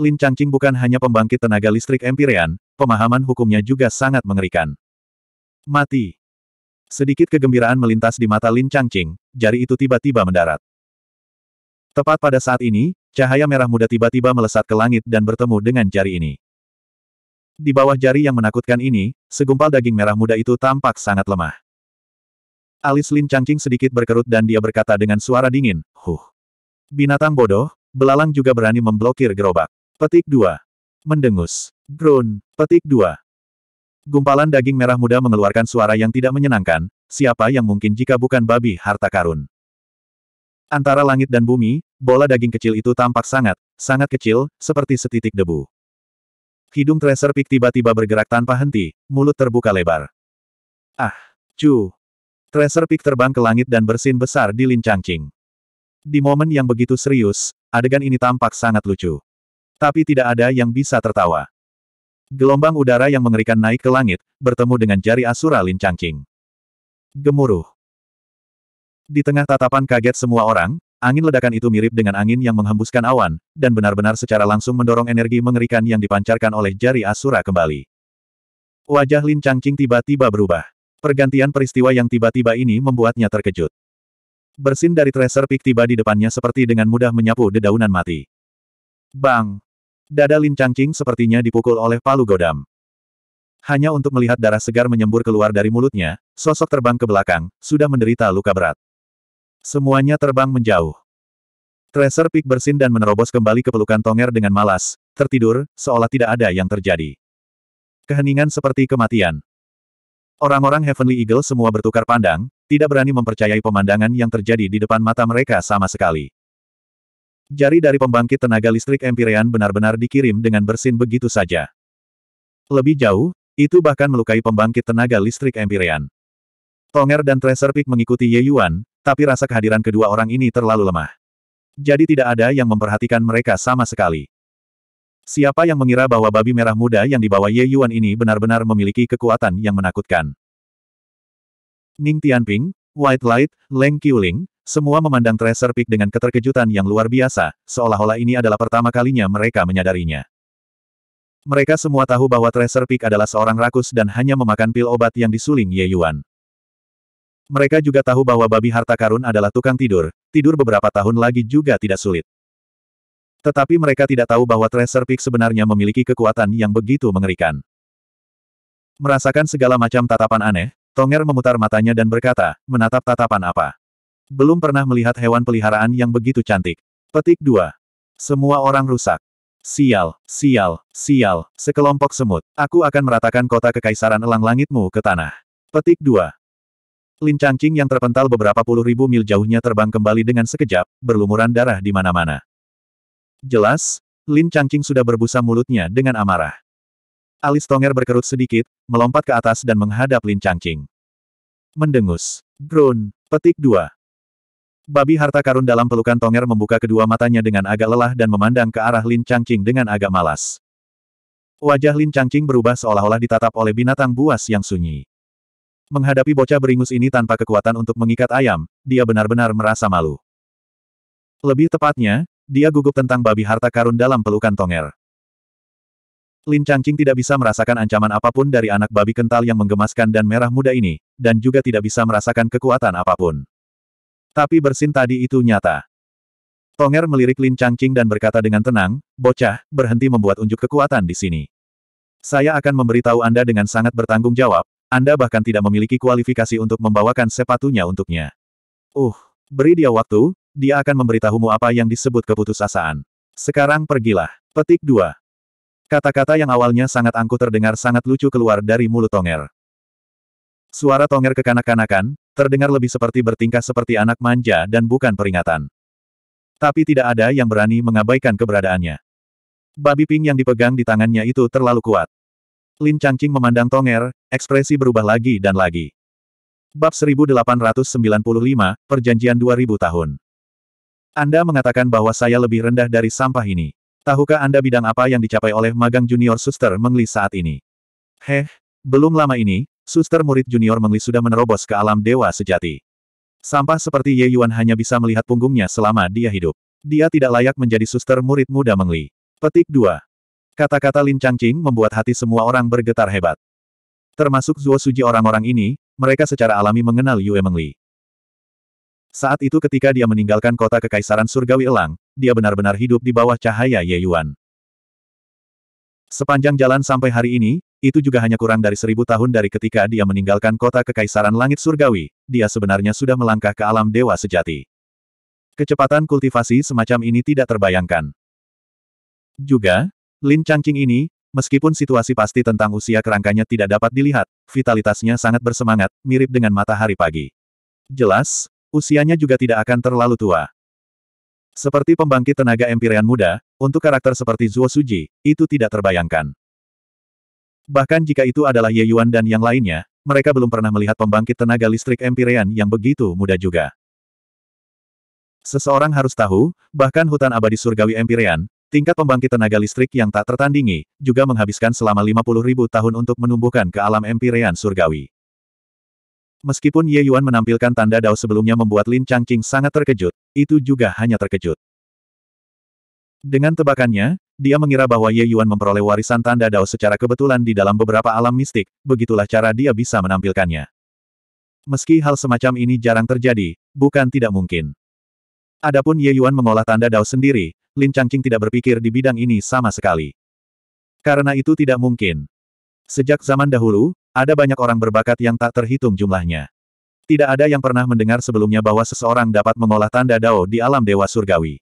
Lin Changqing bukan hanya pembangkit tenaga listrik empirean, pemahaman hukumnya juga sangat mengerikan. Mati. Sedikit kegembiraan melintas di mata Lin Changqing, jari itu tiba-tiba mendarat. Tepat pada saat ini, cahaya merah muda tiba-tiba melesat ke langit dan bertemu dengan jari ini. Di bawah jari yang menakutkan ini, segumpal daging merah muda itu tampak sangat lemah. Alis Lin Changqing sedikit berkerut dan dia berkata dengan suara dingin, Huh. Binatang bodoh, belalang juga berani memblokir gerobak. Petik 2. Mendengus. Groan. Petik 2. Gumpalan daging merah muda mengeluarkan suara yang tidak menyenangkan, siapa yang mungkin jika bukan babi harta karun. Antara langit dan bumi, bola daging kecil itu tampak sangat, sangat kecil, seperti setitik debu. Hidung Tracer Peak tiba-tiba bergerak tanpa henti, mulut terbuka lebar. Ah! Cu! Tracer Peak terbang ke langit dan bersin besar di Lin Changqing. Di momen yang begitu serius, adegan ini tampak sangat lucu. Tapi tidak ada yang bisa tertawa. Gelombang udara yang mengerikan naik ke langit, bertemu dengan jari Asura Lin Changqing. Gemuruh. Di tengah tatapan kaget semua orang, Angin ledakan itu mirip dengan angin yang menghembuskan awan, dan benar-benar secara langsung mendorong energi mengerikan yang dipancarkan oleh jari Asura kembali. Wajah Lin Changqing tiba-tiba berubah. Pergantian peristiwa yang tiba-tiba ini membuatnya terkejut. Bersin dari Tracer Peak tiba di depannya seperti dengan mudah menyapu dedaunan mati. Bang! Dada Lin Changqing sepertinya dipukul oleh palu godam. Hanya untuk melihat darah segar menyembur keluar dari mulutnya, sosok terbang ke belakang, sudah menderita luka berat. Semuanya terbang menjauh. Tracer Peak bersin dan menerobos kembali ke pelukan Tonger dengan malas, tertidur, seolah tidak ada yang terjadi. Keheningan seperti kematian. Orang-orang Heavenly Eagle semua bertukar pandang, tidak berani mempercayai pemandangan yang terjadi di depan mata mereka sama sekali. Jari dari pembangkit tenaga listrik Empyrean benar-benar dikirim dengan bersin begitu saja. Lebih jauh, itu bahkan melukai pembangkit tenaga listrik Empyrean. Tonger dan Tracer Peak mengikuti Ye Yuan, tapi rasa kehadiran kedua orang ini terlalu lemah. Jadi tidak ada yang memperhatikan mereka sama sekali. Siapa yang mengira bahwa babi merah muda yang dibawa Ye Yuan ini benar-benar memiliki kekuatan yang menakutkan? Ning Tianping, White Light, Leng Qiuling, semua memandang Tracer Peak dengan keterkejutan yang luar biasa, seolah-olah ini adalah pertama kalinya mereka menyadarinya. Mereka semua tahu bahwa Tracer Peak adalah seorang rakus dan hanya memakan pil obat yang disuling Ye Yuan. Mereka juga tahu bahwa babi harta karun adalah tukang tidur, tidur beberapa tahun lagi juga tidak sulit. Tetapi mereka tidak tahu bahwa Tracer Peak sebenarnya memiliki kekuatan yang begitu mengerikan. Merasakan segala macam tatapan aneh, Tonger memutar matanya dan berkata, menatap tatapan apa? Belum pernah melihat hewan peliharaan yang begitu cantik. Petik 2. Semua orang rusak. Sial, sial, sial, sekelompok semut. Aku akan meratakan kota kekaisaran elang langitmu ke tanah. Petik 2. Lin Changqing yang terpental beberapa puluh ribu mil jauhnya terbang kembali dengan sekejap, berlumuran darah di mana-mana. Jelas, Lin Changqing sudah berbusa mulutnya dengan amarah. Alis Tonger berkerut sedikit, melompat ke atas dan menghadap Lin Changqing. Mendengus. Drone. Petik 2. Babi harta karun dalam pelukan Tonger membuka kedua matanya dengan agak lelah dan memandang ke arah Lin Changqing dengan agak malas. Wajah Lin Changqing berubah seolah-olah ditatap oleh binatang buas yang sunyi. Menghadapi bocah beringus ini tanpa kekuatan untuk mengikat ayam, dia benar-benar merasa malu. Lebih tepatnya, dia gugup tentang babi harta karun dalam pelukan Tonger. Lin Changqing tidak bisa merasakan ancaman apapun dari anak babi kental yang menggemaskan dan merah muda ini, dan juga tidak bisa merasakan kekuatan apapun. Tapi bersin tadi itu nyata. Tonger melirik Lin Changqing dan berkata dengan tenang, Bocah, berhenti membuat unjuk kekuatan di sini. Saya akan memberitahu Anda dengan sangat bertanggung jawab, anda bahkan tidak memiliki kualifikasi untuk membawakan sepatunya untuknya. Uh, beri dia waktu, dia akan memberitahumu apa yang disebut keputusasaan. Sekarang pergilah. Petik 2. Kata-kata yang awalnya sangat angkuh terdengar sangat lucu keluar dari mulut Tonger. Suara Tonger kekanak-kanakan, terdengar lebih seperti bertingkah seperti anak manja dan bukan peringatan. Tapi tidak ada yang berani mengabaikan keberadaannya. Babi ping yang dipegang di tangannya itu terlalu kuat. Lin Changqing memandang Tonger, ekspresi berubah lagi dan lagi. Bab 1895, Perjanjian 2000 tahun. Anda mengatakan bahwa saya lebih rendah dari sampah ini. Tahukah Anda bidang apa yang dicapai oleh magang junior suster Mengli saat ini? Heh, belum lama ini, suster murid junior Mengli sudah menerobos ke alam dewa sejati. Sampah seperti Ye Yuan hanya bisa melihat punggungnya selama dia hidup. Dia tidak layak menjadi suster murid muda Mengli. Petik 2. Kata-kata Lin Changqing membuat hati semua orang bergetar hebat. Termasuk Zuo Suji orang-orang ini, mereka secara alami mengenal Yue Mengli. Saat itu ketika dia meninggalkan kota Kekaisaran Surgawi Elang, dia benar-benar hidup di bawah cahaya Ye Yuan. Sepanjang jalan sampai hari ini, itu juga hanya kurang dari seribu tahun dari ketika dia meninggalkan kota Kekaisaran Langit Surgawi, dia sebenarnya sudah melangkah ke alam dewa sejati. Kecepatan kultivasi semacam ini tidak terbayangkan. Juga, Lin Changqing ini, meskipun situasi pasti tentang usia kerangkanya tidak dapat dilihat, vitalitasnya sangat bersemangat, mirip dengan matahari pagi. Jelas, usianya juga tidak akan terlalu tua. Seperti pembangkit tenaga empirian muda, untuk karakter seperti Zuo Suji, itu tidak terbayangkan. Bahkan jika itu adalah Ye Yuan dan yang lainnya, mereka belum pernah melihat pembangkit tenaga listrik empirian yang begitu muda juga. Seseorang harus tahu, bahkan hutan abadi surgawi empirian, Tingkat pembangkit tenaga listrik yang tak tertandingi, juga menghabiskan selama 50 ribu tahun untuk menumbuhkan ke alam empirean surgawi. Meskipun Ye Yuan menampilkan tanda dao sebelumnya membuat Lin Changqing sangat terkejut, itu juga hanya terkejut. Dengan tebakannya, dia mengira bahwa Ye Yuan memperoleh warisan tanda dao secara kebetulan di dalam beberapa alam mistik, begitulah cara dia bisa menampilkannya. Meski hal semacam ini jarang terjadi, bukan tidak mungkin. Adapun Ye Yuan mengolah tanda dao sendiri, Lin Changqing tidak berpikir di bidang ini sama sekali. Karena itu tidak mungkin. Sejak zaman dahulu, ada banyak orang berbakat yang tak terhitung jumlahnya. Tidak ada yang pernah mendengar sebelumnya bahwa seseorang dapat mengolah tanda dao di alam dewa surgawi.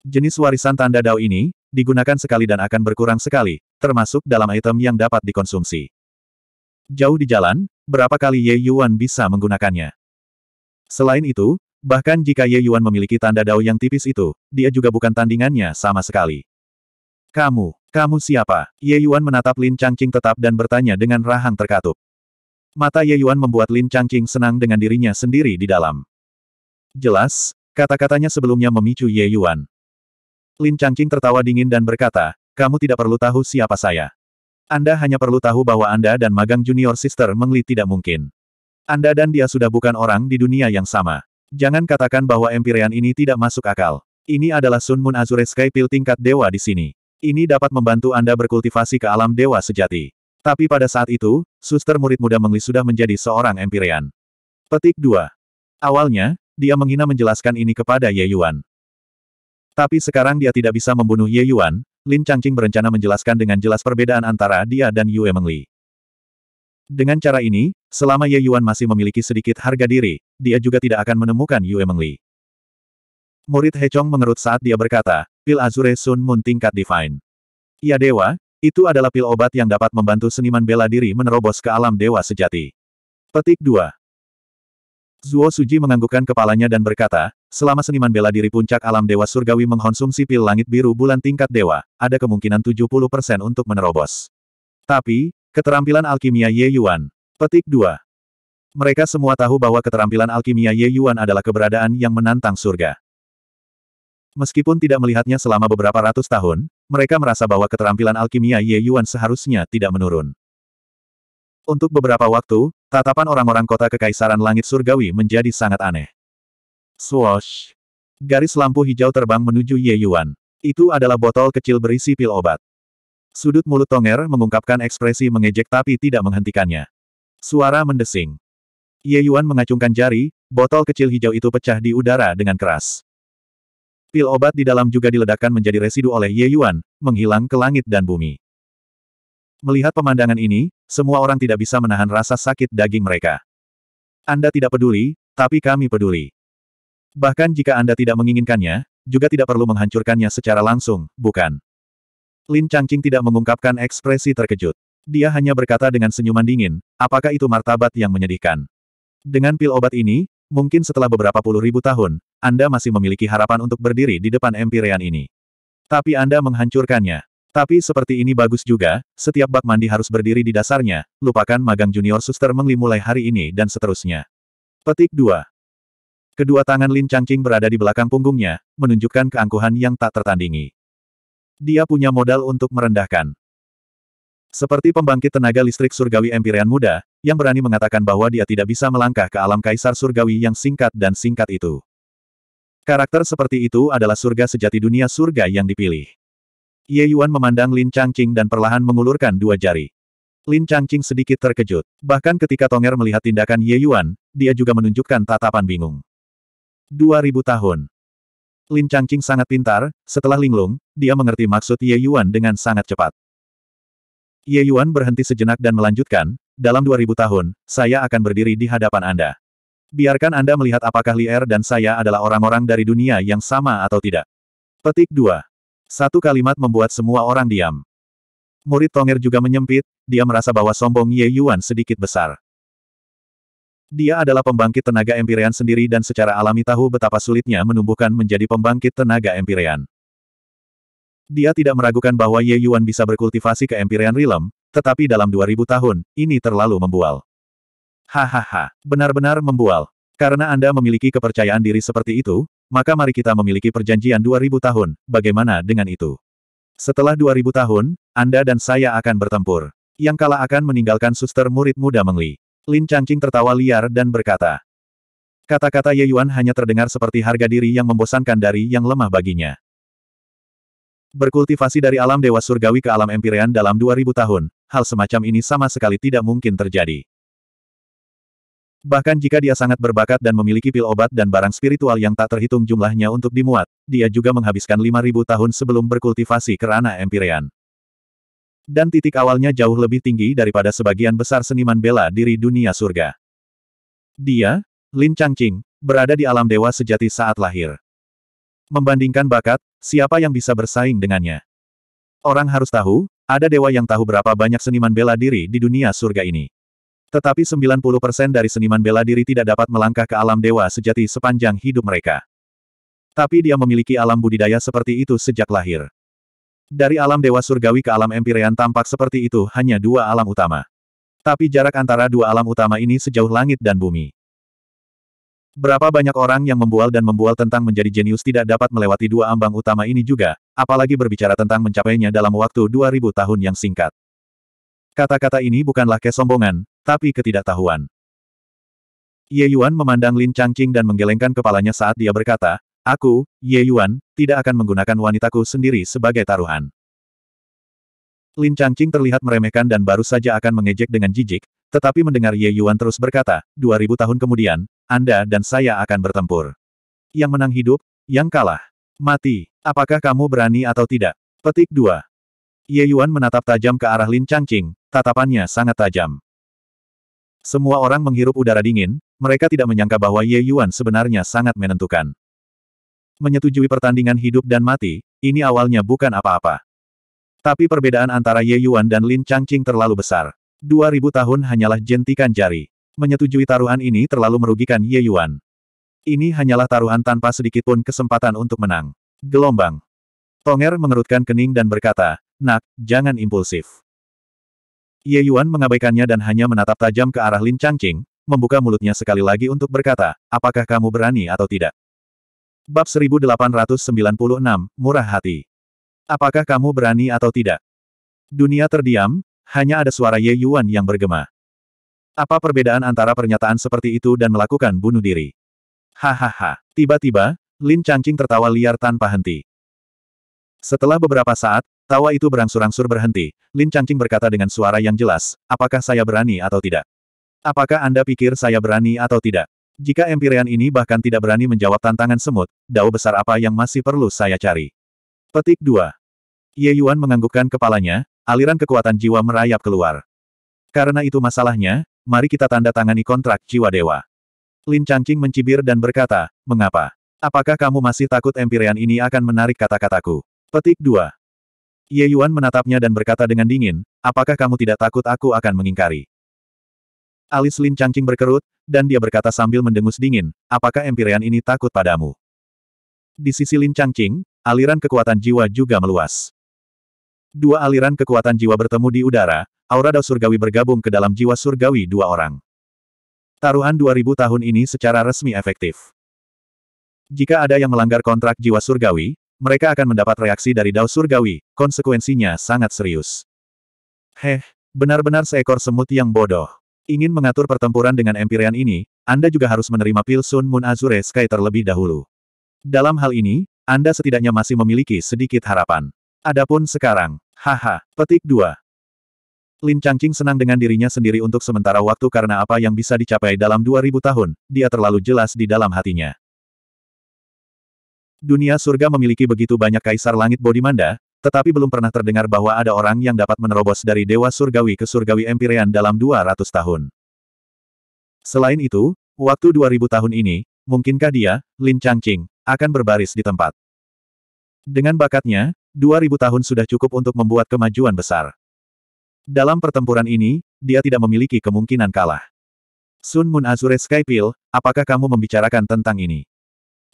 Jenis warisan tanda dao ini, digunakan sekali dan akan berkurang sekali, termasuk dalam item yang dapat dikonsumsi. Jauh di jalan, berapa kali Ye Yuan bisa menggunakannya? Selain itu, Bahkan jika Ye Yuan memiliki tanda dao yang tipis itu, dia juga bukan tandingannya sama sekali. Kamu, kamu siapa? Ye Yuan menatap Lin Changqing tetap dan bertanya dengan rahang terkatup. Mata Ye Yuan membuat Lin Changqing senang dengan dirinya sendiri di dalam. Jelas, kata-katanya sebelumnya memicu Ye Yuan. Lin Changqing tertawa dingin dan berkata, kamu tidak perlu tahu siapa saya. Anda hanya perlu tahu bahwa Anda dan magang junior sister Mengli tidak mungkin. Anda dan dia sudah bukan orang di dunia yang sama. Jangan katakan bahwa Empyrean ini tidak masuk akal. Ini adalah Sun Moon Azure Sky Pill tingkat dewa di sini. Ini dapat membantu Anda berkultivasi ke alam dewa sejati. Tapi pada saat itu, suster murid muda Mengli sudah menjadi seorang Empyrean. Petik 2. Awalnya, dia menghina menjelaskan ini kepada Ye Yuan. Tapi sekarang dia tidak bisa membunuh Ye Yuan, Lin Changqing berencana menjelaskan dengan jelas perbedaan antara dia dan Yue Mengli. Dengan cara ini, selama Ye Yuan masih memiliki sedikit harga diri, dia juga tidak akan menemukan Yue Mengli. Murid He Chong mengerut saat dia berkata, pil Azure Sun Moon tingkat Divine. Ya Dewa, itu adalah pil obat yang dapat membantu seniman bela diri menerobos ke alam Dewa sejati. Petik 2. Zuo Suji menganggukkan kepalanya dan berkata, selama seniman bela diri puncak alam Dewa Surgawi mengkonsumsi pil langit biru bulan tingkat Dewa, ada kemungkinan 70% untuk menerobos. Tapi, Keterampilan alkimia Ye Yuan. Petik 2. Mereka semua tahu bahwa keterampilan alkimia Ye Yuan adalah keberadaan yang menantang surga. Meskipun tidak melihatnya selama beberapa ratus tahun, mereka merasa bahwa keterampilan alkimia Ye Yuan seharusnya tidak menurun. Untuk beberapa waktu, tatapan orang-orang kota Kekaisaran Langit Surgawi menjadi sangat aneh. Swoosh! Garis lampu hijau terbang menuju Ye Yuan. Itu adalah botol kecil berisi pil obat. Sudut mulut Tonger mengungkapkan ekspresi mengejek tapi tidak menghentikannya. Suara mendesing. Ye Yuan mengacungkan jari, botol kecil hijau itu pecah di udara dengan keras. Pil obat di dalam juga diledakkan menjadi residu oleh Ye Yuan, menghilang ke langit dan bumi. Melihat pemandangan ini, semua orang tidak bisa menahan rasa sakit daging mereka. Anda tidak peduli, tapi kami peduli. Bahkan jika Anda tidak menginginkannya, juga tidak perlu menghancurkannya secara langsung, bukan? Lin Changqing tidak mengungkapkan ekspresi terkejut. Dia hanya berkata dengan senyuman dingin, apakah itu martabat yang menyedihkan? Dengan pil obat ini, mungkin setelah beberapa puluh ribu tahun, Anda masih memiliki harapan untuk berdiri di depan empirean ini. Tapi Anda menghancurkannya. Tapi seperti ini bagus juga, setiap bak mandi harus berdiri di dasarnya, lupakan magang junior suster Mengli mulai hari ini dan seterusnya. Petik 2. Kedua tangan Lin Changqing berada di belakang punggungnya, menunjukkan keangkuhan yang tak tertandingi. Dia punya modal untuk merendahkan. Seperti pembangkit tenaga listrik surgawi Empyrean muda, yang berani mengatakan bahwa dia tidak bisa melangkah ke alam kaisar surgawi yang singkat dan singkat itu. Karakter seperti itu adalah surga sejati dunia surga yang dipilih. Ye Yuan memandang Lin Changqing dan perlahan mengulurkan dua jari. Lin Changqing sedikit terkejut. Bahkan ketika Tonger melihat tindakan Ye Yuan, dia juga menunjukkan tatapan bingung. 2000 tahun. Lin Changqing sangat pintar, setelah linglung, dia mengerti maksud Ye Yuan dengan sangat cepat. Ye Yuan berhenti sejenak dan melanjutkan, dalam 2000 tahun, saya akan berdiri di hadapan Anda. Biarkan Anda melihat apakah Li Er dan saya adalah orang-orang dari dunia yang sama atau tidak. Petik 2. Satu kalimat membuat semua orang diam. Murid Tonger juga menyempit, dia merasa bahwa sombong Ye Yuan sedikit besar. Dia adalah pembangkit tenaga empyrean sendiri dan secara alami tahu betapa sulitnya menumbuhkan menjadi pembangkit tenaga empyrean. Dia tidak meragukan bahwa Ye Yuan bisa berkultivasi ke Empyrean realm, tetapi dalam 2000 tahun, ini terlalu membual. Hahaha, benar-benar membual. Karena Anda memiliki kepercayaan diri seperti itu, maka mari kita memiliki perjanjian 2000 tahun, bagaimana dengan itu? Setelah 2000 tahun, Anda dan saya akan bertempur. Yang kalah akan meninggalkan suster murid muda Mengli. Lin Changqing tertawa liar dan berkata. Kata-kata Ye Yuan hanya terdengar seperti harga diri yang membosankan dari yang lemah baginya. Berkultivasi dari alam dewa surgawi ke alam empirean dalam 2000 tahun, hal semacam ini sama sekali tidak mungkin terjadi. Bahkan jika dia sangat berbakat dan memiliki pil obat dan barang spiritual yang tak terhitung jumlahnya untuk dimuat, dia juga menghabiskan 5000 tahun sebelum berkultivasi ke ranah empirean. Dan titik awalnya jauh lebih tinggi daripada sebagian besar seniman bela diri dunia surga. Dia, Lin Changqing, berada di alam dewa sejati saat lahir. Membandingkan bakat, siapa yang bisa bersaing dengannya? Orang harus tahu, ada dewa yang tahu berapa banyak seniman bela diri di dunia surga ini. Tetapi 90% dari seniman bela diri tidak dapat melangkah ke alam dewa sejati sepanjang hidup mereka. Tapi dia memiliki alam budidaya seperti itu sejak lahir. Dari alam dewa surgawi ke alam empirean tampak seperti itu hanya dua alam utama. Tapi jarak antara dua alam utama ini sejauh langit dan bumi. Berapa banyak orang yang membual dan membual tentang menjadi jenius tidak dapat melewati dua ambang utama ini juga, apalagi berbicara tentang mencapainya dalam waktu 2000 tahun yang singkat. Kata-kata ini bukanlah kesombongan, tapi ketidaktahuan. Ye Yuan memandang Lin Changqing dan menggelengkan kepalanya saat dia berkata, Aku, Ye Yuan, tidak akan menggunakan wanitaku sendiri sebagai taruhan. Lin Changqing terlihat meremehkan dan baru saja akan mengejek dengan jijik, tetapi mendengar Ye Yuan terus berkata, 2000 tahun kemudian, Anda dan saya akan bertempur. Yang menang hidup, yang kalah. Mati. Apakah kamu berani atau tidak? Petik 2. Ye Yuan menatap tajam ke arah Lin Changqing, tatapannya sangat tajam. Semua orang menghirup udara dingin, mereka tidak menyangka bahwa Ye Yuan sebenarnya sangat menentukan menyetujui pertandingan hidup dan mati, ini awalnya bukan apa-apa. Tapi perbedaan antara Ye Yuan dan Lin Changqing terlalu besar. 2000 tahun hanyalah jentikan jari. Menyetujui taruhan ini terlalu merugikan Ye Yuan. Ini hanyalah taruhan tanpa sedikitpun kesempatan untuk menang. Gelombang. Tonger mengerutkan kening dan berkata, Nak, jangan impulsif. Ye Yuan mengabaikannya dan hanya menatap tajam ke arah Lin Changqing, membuka mulutnya sekali lagi untuk berkata, apakah kamu berani atau tidak. Bab 1896, Murah Hati. Apakah kamu berani atau tidak? Dunia terdiam, hanya ada suara Ye Yuan yang bergema. Apa perbedaan antara pernyataan seperti itu dan melakukan bunuh diri? Hahaha. Tiba-tiba, Lin Changqing tertawa liar tanpa henti. Setelah beberapa saat, tawa itu berangsur-angsur berhenti. Lin Changqing berkata dengan suara yang jelas, apakah saya berani atau tidak? Apakah Anda pikir saya berani atau tidak? Jika Empyrean ini bahkan tidak berani menjawab tantangan semut, dao besar apa yang masih perlu saya cari? Petik 2. Ye Yuan menganggukkan kepalanya, aliran kekuatan jiwa merayap keluar. Karena itu masalahnya, mari kita tanda tangani kontrak jiwa dewa. Lin Changqing mencibir dan berkata, mengapa? Apakah kamu masih takut Empyrean ini akan menarik kata-kataku? Petik 2. Ye Yuan menatapnya dan berkata dengan dingin, apakah kamu tidak takut aku akan mengingkari? Alis Lin Changqing berkerut, dan dia berkata sambil mendengus dingin, apakah empirean ini takut padamu? Di sisi Lin Changqing, aliran kekuatan jiwa juga meluas. Dua aliran kekuatan jiwa bertemu di udara, aura dao surgawi bergabung ke dalam jiwa surgawi dua orang. Taruhan 2000 tahun ini secara resmi efektif. Jika ada yang melanggar kontrak jiwa surgawi, mereka akan mendapat reaksi dari dao surgawi, konsekuensinya sangat serius. Heh, benar-benar seekor semut yang bodoh. Ingin mengatur pertempuran dengan Empyrean ini, Anda juga harus menerima pil Sun Moon Azure Sky terlebih dahulu. Dalam hal ini, Anda setidaknya masih memiliki sedikit harapan. Adapun sekarang, haha, petik 2. Lin Changqing senang dengan dirinya sendiri untuk sementara waktu karena apa yang bisa dicapai dalam 2000 tahun, dia terlalu jelas di dalam hatinya. Dunia surga memiliki begitu banyak kaisar langit Bodhimanda, tetapi belum pernah terdengar bahwa ada orang yang dapat menerobos dari Dewa Surgawi ke Surgawi Empyrean dalam 200 tahun. Selain itu, waktu 2000 tahun ini, mungkinkah dia, Lin Changqing, akan berbaris di tempat. Dengan bakatnya, 2000 tahun sudah cukup untuk membuat kemajuan besar. Dalam pertempuran ini, dia tidak memiliki kemungkinan kalah. Sun Moon Azure Sky apakah kamu membicarakan tentang ini?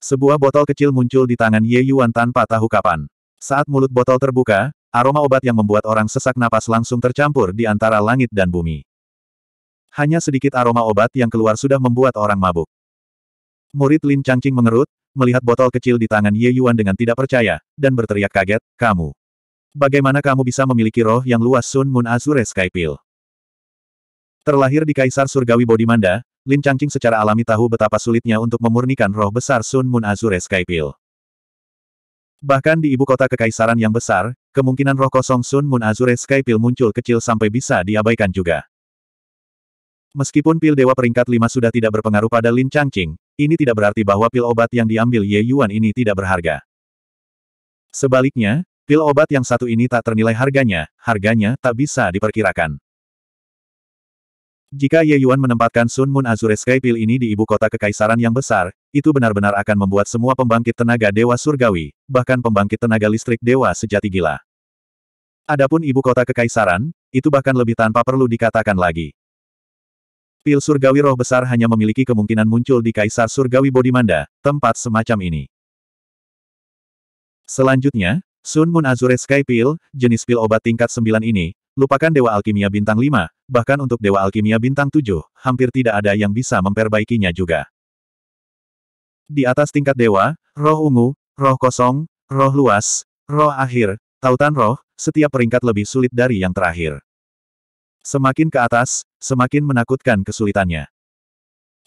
Sebuah botol kecil muncul di tangan Ye Yuan tanpa tahu kapan. Saat mulut botol terbuka, aroma obat yang membuat orang sesak napas langsung tercampur di antara langit dan bumi. Hanya sedikit aroma obat yang keluar sudah membuat orang mabuk. Murid Lin Changqing mengerut, melihat botol kecil di tangan Ye Yuan dengan tidak percaya, dan berteriak kaget, kamu. Bagaimana kamu bisa memiliki roh yang luas Sun Moon Azure Sky Pill? Terlahir di Kaisar Surgawi Bodimanda, Lin Changqing secara alami tahu betapa sulitnya untuk memurnikan roh besar Sun Moon Azure Sky Pill. Bahkan di ibu kota kekaisaran yang besar, kemungkinan roh kosong Sun Moon Azure Sky Pil muncul kecil sampai bisa diabaikan juga. Meskipun pil dewa peringkat 5 sudah tidak berpengaruh pada Lin Changqing, ini tidak berarti bahwa pil obat yang diambil Ye Yuan ini tidak berharga. Sebaliknya, pil obat yang satu ini tak ternilai harganya, harganya tak bisa diperkirakan. Jika Ye Yuan menempatkan Sun Moon Azure Sky Pill ini di ibu kota kekaisaran yang besar, itu benar-benar akan membuat semua pembangkit tenaga dewa surgawi, bahkan pembangkit tenaga listrik dewa sejati gila. Adapun ibu kota kekaisaran, itu bahkan lebih tanpa perlu dikatakan lagi. Pil surgawi roh besar hanya memiliki kemungkinan muncul di Kaisar Surgawi Bodhimanda, tempat semacam ini. Selanjutnya, Sun Moon Azure Sky Pill, jenis pil obat tingkat 9 ini, lupakan Dewa Alkimia Bintang 5, bahkan untuk Dewa Alkimia Bintang 7, hampir tidak ada yang bisa memperbaikinya juga. Di atas tingkat Dewa, Roh Ungu, Roh Kosong, Roh Luas, Roh Akhir, Tautan Roh, setiap peringkat lebih sulit dari yang terakhir. Semakin ke atas, semakin menakutkan kesulitannya.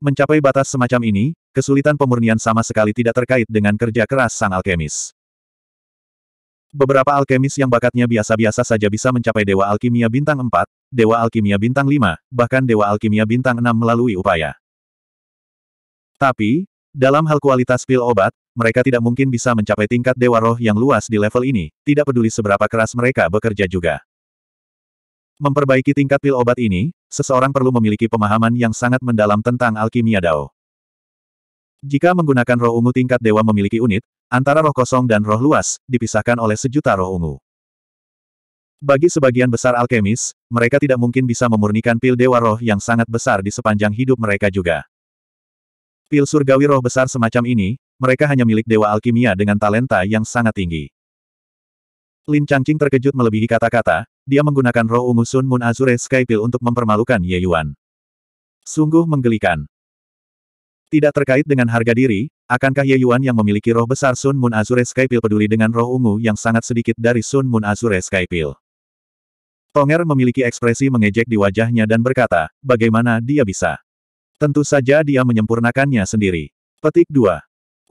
Mencapai batas semacam ini, kesulitan pemurnian sama sekali tidak terkait dengan kerja keras sang alkemis. Beberapa alkemis yang bakatnya biasa-biasa saja bisa mencapai Dewa Alkimia Bintang 4, Dewa Alkimia Bintang 5, bahkan Dewa Alkimia Bintang 6 melalui upaya. Tapi, dalam hal kualitas pil obat, mereka tidak mungkin bisa mencapai tingkat Dewa Roh yang luas di level ini, tidak peduli seberapa keras mereka bekerja juga. Memperbaiki tingkat pil obat ini, seseorang perlu memiliki pemahaman yang sangat mendalam tentang alkimia Dao. Jika menggunakan roh ungu tingkat dewa memiliki unit, antara roh kosong dan roh luas, dipisahkan oleh sejuta roh ungu. Bagi sebagian besar alkemis, mereka tidak mungkin bisa memurnikan pil dewa roh yang sangat besar di sepanjang hidup mereka juga. Pil surgawi roh besar semacam ini, mereka hanya milik dewa alkimia dengan talenta yang sangat tinggi. Lin Changqing terkejut melebihi kata-kata, dia menggunakan roh ungu Sun Moon Azure Sky Pil untuk mempermalukan Ye Yuan. Sungguh menggelikan. Tidak terkait dengan harga diri, akankah Ye Yuan yang memiliki roh besar Sun Moon Azure Sky peduli dengan roh ungu yang sangat sedikit dari Sun Moon Azure Sky Tonger memiliki ekspresi mengejek di wajahnya dan berkata, bagaimana dia bisa? Tentu saja dia menyempurnakannya sendiri. Petik 2.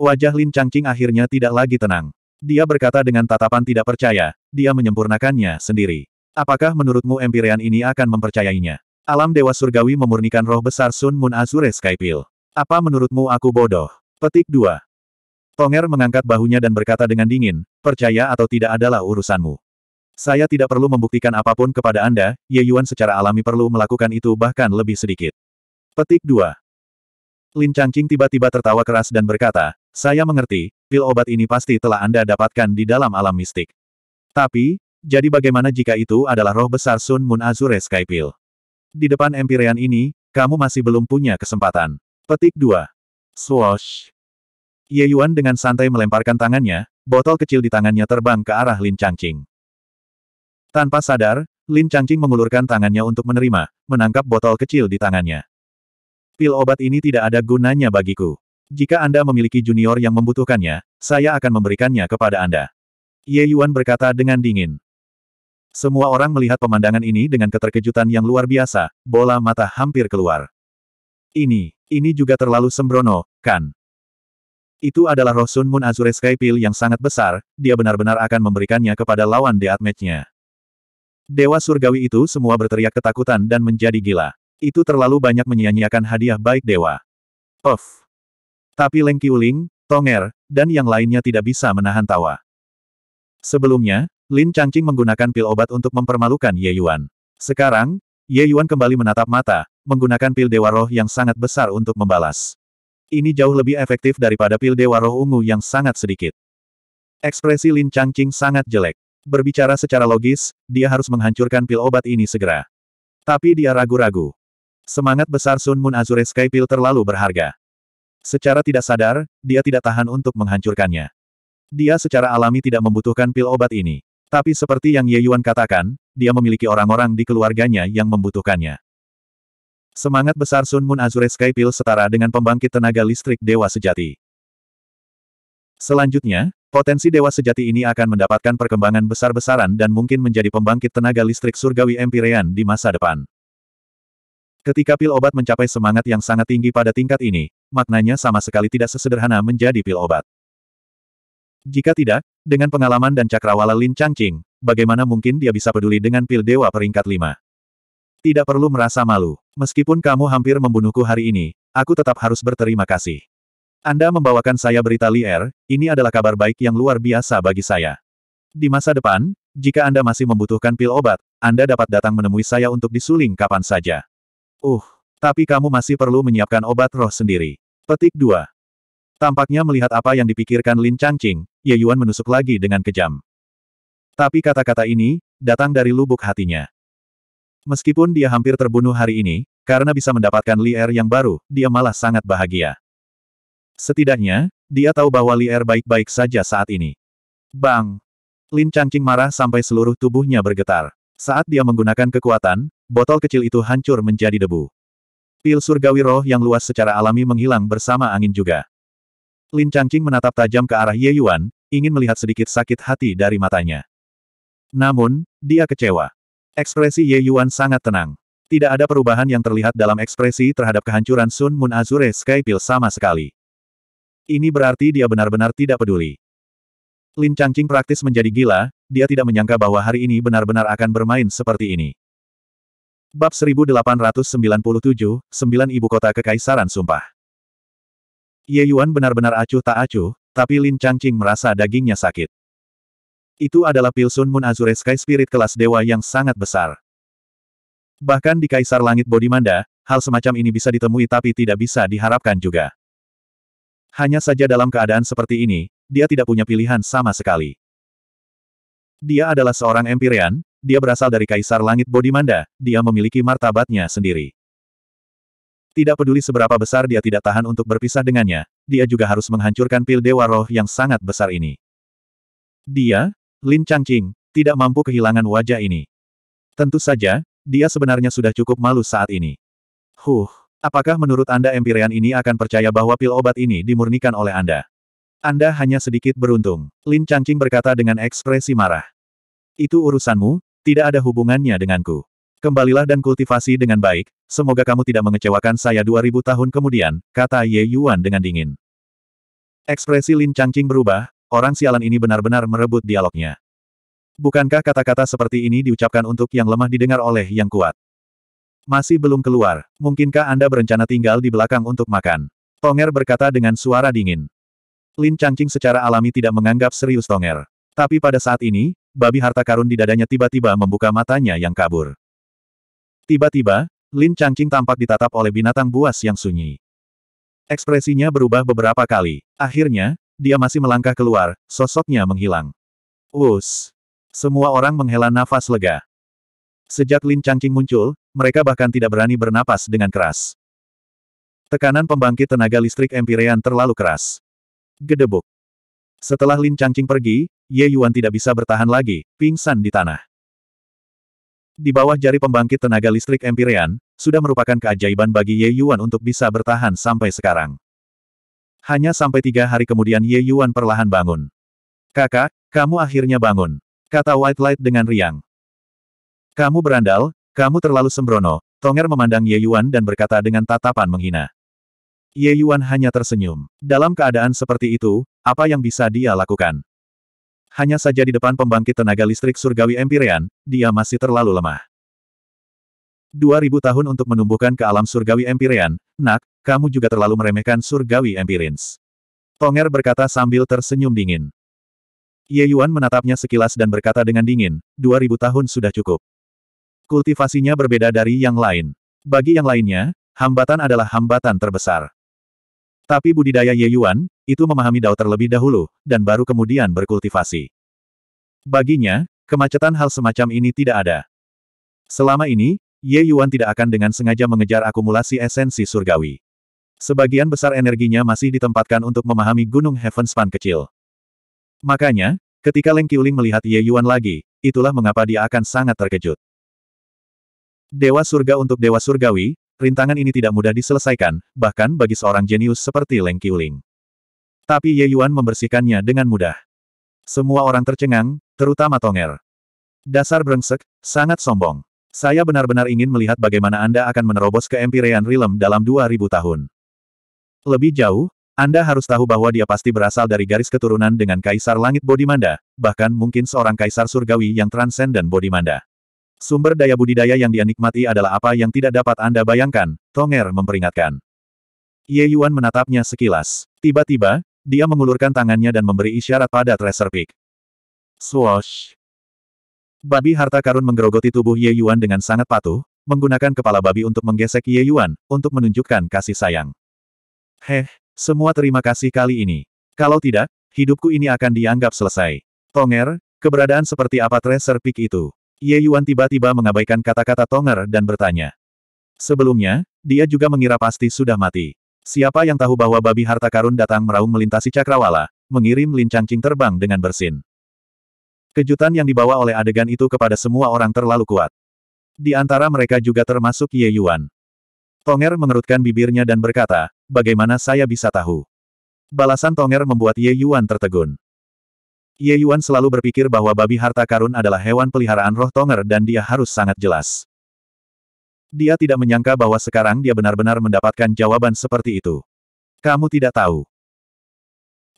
Wajah Lin Changqing akhirnya tidak lagi tenang. Dia berkata dengan tatapan tidak percaya, dia menyempurnakannya sendiri. Apakah menurutmu empirian ini akan mempercayainya? Alam Dewa Surgawi memurnikan roh besar Sun Moon Azure Sky apa menurutmu aku bodoh? Petik 2. Tonger mengangkat bahunya dan berkata dengan dingin, percaya atau tidak adalah urusanmu. Saya tidak perlu membuktikan apapun kepada Anda, Ye Yuan secara alami perlu melakukan itu bahkan lebih sedikit. Petik 2. Lin Changqing tiba-tiba tertawa keras dan berkata, saya mengerti, pil obat ini pasti telah Anda dapatkan di dalam alam mistik. Tapi, jadi bagaimana jika itu adalah roh besar Sun Moon Azure Sky Pill? Di depan Empyrean ini, kamu masih belum punya kesempatan. Petik 2. Swash. Ye Yuan dengan santai melemparkan tangannya, botol kecil di tangannya terbang ke arah Lin Changqing. Tanpa sadar, Lin Changqing mengulurkan tangannya untuk menerima, menangkap botol kecil di tangannya. Pil obat ini tidak ada gunanya bagiku. Jika Anda memiliki junior yang membutuhkannya, saya akan memberikannya kepada Anda. Ye Yuan berkata dengan dingin. Semua orang melihat pemandangan ini dengan keterkejutan yang luar biasa, bola mata hampir keluar. Ini, ini juga terlalu sembrono, kan? Itu adalah roh Sun Moon Azure Sky Pill yang sangat besar, dia benar-benar akan memberikannya kepada lawan deatmatch-nya. Dewa surgawi itu semua berteriak ketakutan dan menjadi gila. Itu terlalu banyak menyia-nyiakan hadiah baik dewa. Of. Tapi Leng Qiuling, Tonger, dan yang lainnya tidak bisa menahan tawa. Sebelumnya, Lin Changqing menggunakan pil obat untuk mempermalukan Ye Yuan. Sekarang, Ye Yuan kembali menatap mata, menggunakan pil Dewa Roh yang sangat besar untuk membalas. Ini jauh lebih efektif daripada pil Dewa Roh ungu yang sangat sedikit. Ekspresi Lin Changqing sangat jelek. Berbicara secara logis, dia harus menghancurkan pil obat ini segera. Tapi dia ragu-ragu. Semangat besar Sun Moon Azure Sky pil terlalu berharga. Secara tidak sadar, dia tidak tahan untuk menghancurkannya. Dia secara alami tidak membutuhkan pil obat ini. Tapi seperti yang Ye Yuan katakan, dia memiliki orang-orang di keluarganya yang membutuhkannya. Semangat besar Sun Moon Azure Sky Pill setara dengan pembangkit tenaga listrik dewa sejati. Selanjutnya, potensi dewa sejati ini akan mendapatkan perkembangan besar-besaran dan mungkin menjadi pembangkit tenaga listrik surgawi Empyrean di masa depan. Ketika pil obat mencapai semangat yang sangat tinggi pada tingkat ini, maknanya sama sekali tidak sesederhana menjadi pil obat. Jika tidak, dengan pengalaman dan cakrawala Lin Changqing, bagaimana mungkin dia bisa peduli dengan pil dewa peringkat 5? Tidak perlu merasa malu. Meskipun kamu hampir membunuhku hari ini, aku tetap harus berterima kasih. Anda membawakan saya berita liar, er, ini adalah kabar baik yang luar biasa bagi saya. Di masa depan, jika Anda masih membutuhkan pil obat, Anda dapat datang menemui saya untuk disuling kapan saja. Uh, tapi kamu masih perlu menyiapkan obat roh sendiri. Petik 2. Tampaknya melihat apa yang dipikirkan Lin Changqing, Ye Yuan menusuk lagi dengan kejam. Tapi kata-kata ini, datang dari lubuk hatinya. Meskipun dia hampir terbunuh hari ini, karena bisa mendapatkan liar er yang baru, dia malah sangat bahagia. Setidaknya, dia tahu bahwa liar er baik-baik saja saat ini. Bang! Lin Changqing marah sampai seluruh tubuhnya bergetar. Saat dia menggunakan kekuatan, botol kecil itu hancur menjadi debu. Pil surgawi roh yang luas secara alami menghilang bersama angin juga. Lin Changqing menatap tajam ke arah Ye Yuan, ingin melihat sedikit sakit hati dari matanya. Namun, dia kecewa. Ekspresi Ye Yuan sangat tenang. Tidak ada perubahan yang terlihat dalam ekspresi terhadap kehancuran Sun Moon Azure Sky Pill sama sekali. Ini berarti dia benar-benar tidak peduli. Lin Changqing praktis menjadi gila, dia tidak menyangka bahwa hari ini benar-benar akan bermain seperti ini. Bab 1897, Sembilan Ibu Kota Kekaisaran Sumpah Ye Yuan benar-benar acuh tak acuh, tapi Lin Changqing merasa dagingnya sakit. Itu adalah pil Sun Moon Azure Sky Spirit kelas dewa yang sangat besar. Bahkan di Kaisar Langit Bodimanda, hal semacam ini bisa ditemui tapi tidak bisa diharapkan juga. Hanya saja dalam keadaan seperti ini, dia tidak punya pilihan sama sekali. Dia adalah seorang Empyrean, dia berasal dari Kaisar Langit Bodimanda, dia memiliki martabatnya sendiri. Tidak peduli seberapa besar dia tidak tahan untuk berpisah dengannya, dia juga harus menghancurkan pil Dewa Roh yang sangat besar ini. Dia, Lin Changqing, tidak mampu kehilangan wajah ini. Tentu saja, dia sebenarnya sudah cukup malu saat ini. Huh, apakah menurut Anda Empyrean ini akan percaya bahwa pil obat ini dimurnikan oleh Anda? Anda hanya sedikit beruntung, Lin Changqing berkata dengan ekspresi marah. Itu urusanmu, tidak ada hubungannya denganku. Kembalilah dan kultivasi dengan baik, semoga kamu tidak mengecewakan saya 2000 tahun kemudian, kata Ye Yuan dengan dingin. Ekspresi Lin Changqing berubah, Orang sialan ini benar-benar merebut dialognya. Bukankah kata-kata seperti ini diucapkan untuk yang lemah didengar oleh yang kuat? Masih belum keluar, mungkinkah Anda berencana tinggal di belakang untuk makan? Tonger berkata dengan suara dingin. Lin Changqing secara alami tidak menganggap serius Tonger. Tapi pada saat ini, babi harta karun di dadanya tiba-tiba membuka matanya yang kabur. Tiba-tiba, Lin Changqing tampak ditatap oleh binatang buas yang sunyi. Ekspresinya berubah beberapa kali. Akhirnya, dia masih melangkah keluar, sosoknya menghilang. Us, Semua orang menghela nafas lega. Sejak Lin Changqing muncul, mereka bahkan tidak berani bernapas dengan keras. Tekanan pembangkit tenaga listrik Empyrean terlalu keras. Gedebuk. Setelah Lin Changqing pergi, Ye Yuan tidak bisa bertahan lagi, pingsan di tanah. Di bawah jari pembangkit tenaga listrik Empyrean, sudah merupakan keajaiban bagi Ye Yuan untuk bisa bertahan sampai sekarang. Hanya sampai tiga hari kemudian Ye Yuan perlahan bangun. Kakak, kamu akhirnya bangun. Kata White Light dengan riang. Kamu berandal, kamu terlalu sembrono. Tonger memandang Ye Yuan dan berkata dengan tatapan menghina. Ye Yuan hanya tersenyum. Dalam keadaan seperti itu, apa yang bisa dia lakukan? Hanya saja di depan pembangkit tenaga listrik surgawi Empyrean, dia masih terlalu lemah. 2000 tahun untuk menumbuhkan ke alam surgawi Empyrean, nak, kamu juga terlalu meremehkan surgawi empirins. Tonger berkata sambil tersenyum dingin. Ye Yuan menatapnya sekilas dan berkata dengan dingin, 2000 tahun sudah cukup. Kultivasinya berbeda dari yang lain. Bagi yang lainnya, hambatan adalah hambatan terbesar. Tapi budidaya Ye Yuan, itu memahami Dao terlebih dahulu, dan baru kemudian berkultivasi. Baginya, kemacetan hal semacam ini tidak ada. Selama ini, Ye Yuan tidak akan dengan sengaja mengejar akumulasi esensi surgawi. Sebagian besar energinya masih ditempatkan untuk memahami Gunung Heaven Span kecil. Makanya, ketika Leng Qiuling melihat Ye Yuan lagi, itulah mengapa dia akan sangat terkejut. Dewa surga untuk dewa surgawi, rintangan ini tidak mudah diselesaikan, bahkan bagi seorang jenius seperti Leng Qiuling. Tapi Ye Yuan membersihkannya dengan mudah. Semua orang tercengang, terutama Tonger. Dasar brengsek, sangat sombong. Saya benar-benar ingin melihat bagaimana Anda akan menerobos ke Empyrean Realm dalam 2000 tahun. Lebih jauh, Anda harus tahu bahwa dia pasti berasal dari garis keturunan dengan Kaisar Langit Bodimanda, bahkan mungkin seorang Kaisar Surgawi yang transenden Bodimanda. Sumber daya budidaya yang dia nikmati adalah apa yang tidak dapat Anda bayangkan, Tonger memperingatkan. Ye Yuan menatapnya sekilas. Tiba-tiba, dia mengulurkan tangannya dan memberi isyarat pada Treasure Peak. Swoosh! Babi harta karun menggerogoti tubuh Ye Yuan dengan sangat patuh, menggunakan kepala babi untuk menggesek Ye Yuan, untuk menunjukkan kasih sayang. Heh, semua terima kasih kali ini. Kalau tidak, hidupku ini akan dianggap selesai. Tonger, keberadaan seperti apa Tracer Peak itu? Ye Yuan tiba-tiba mengabaikan kata-kata Tonger dan bertanya. Sebelumnya, dia juga mengira pasti sudah mati. Siapa yang tahu bahwa babi harta karun datang meraung melintasi cakrawala, mengirim Lin Changqing terbang dengan bersin. Kejutan yang dibawa oleh adegan itu kepada semua orang terlalu kuat. Di antara mereka juga termasuk Ye Yuan. Tonger mengerutkan bibirnya dan berkata, bagaimana saya bisa tahu? Balasan Tonger membuat Ye Yuan tertegun. Ye Yuan selalu berpikir bahwa babi harta karun adalah hewan peliharaan roh Tonger dan dia harus sangat jelas. Dia tidak menyangka bahwa sekarang dia benar-benar mendapatkan jawaban seperti itu. Kamu tidak tahu.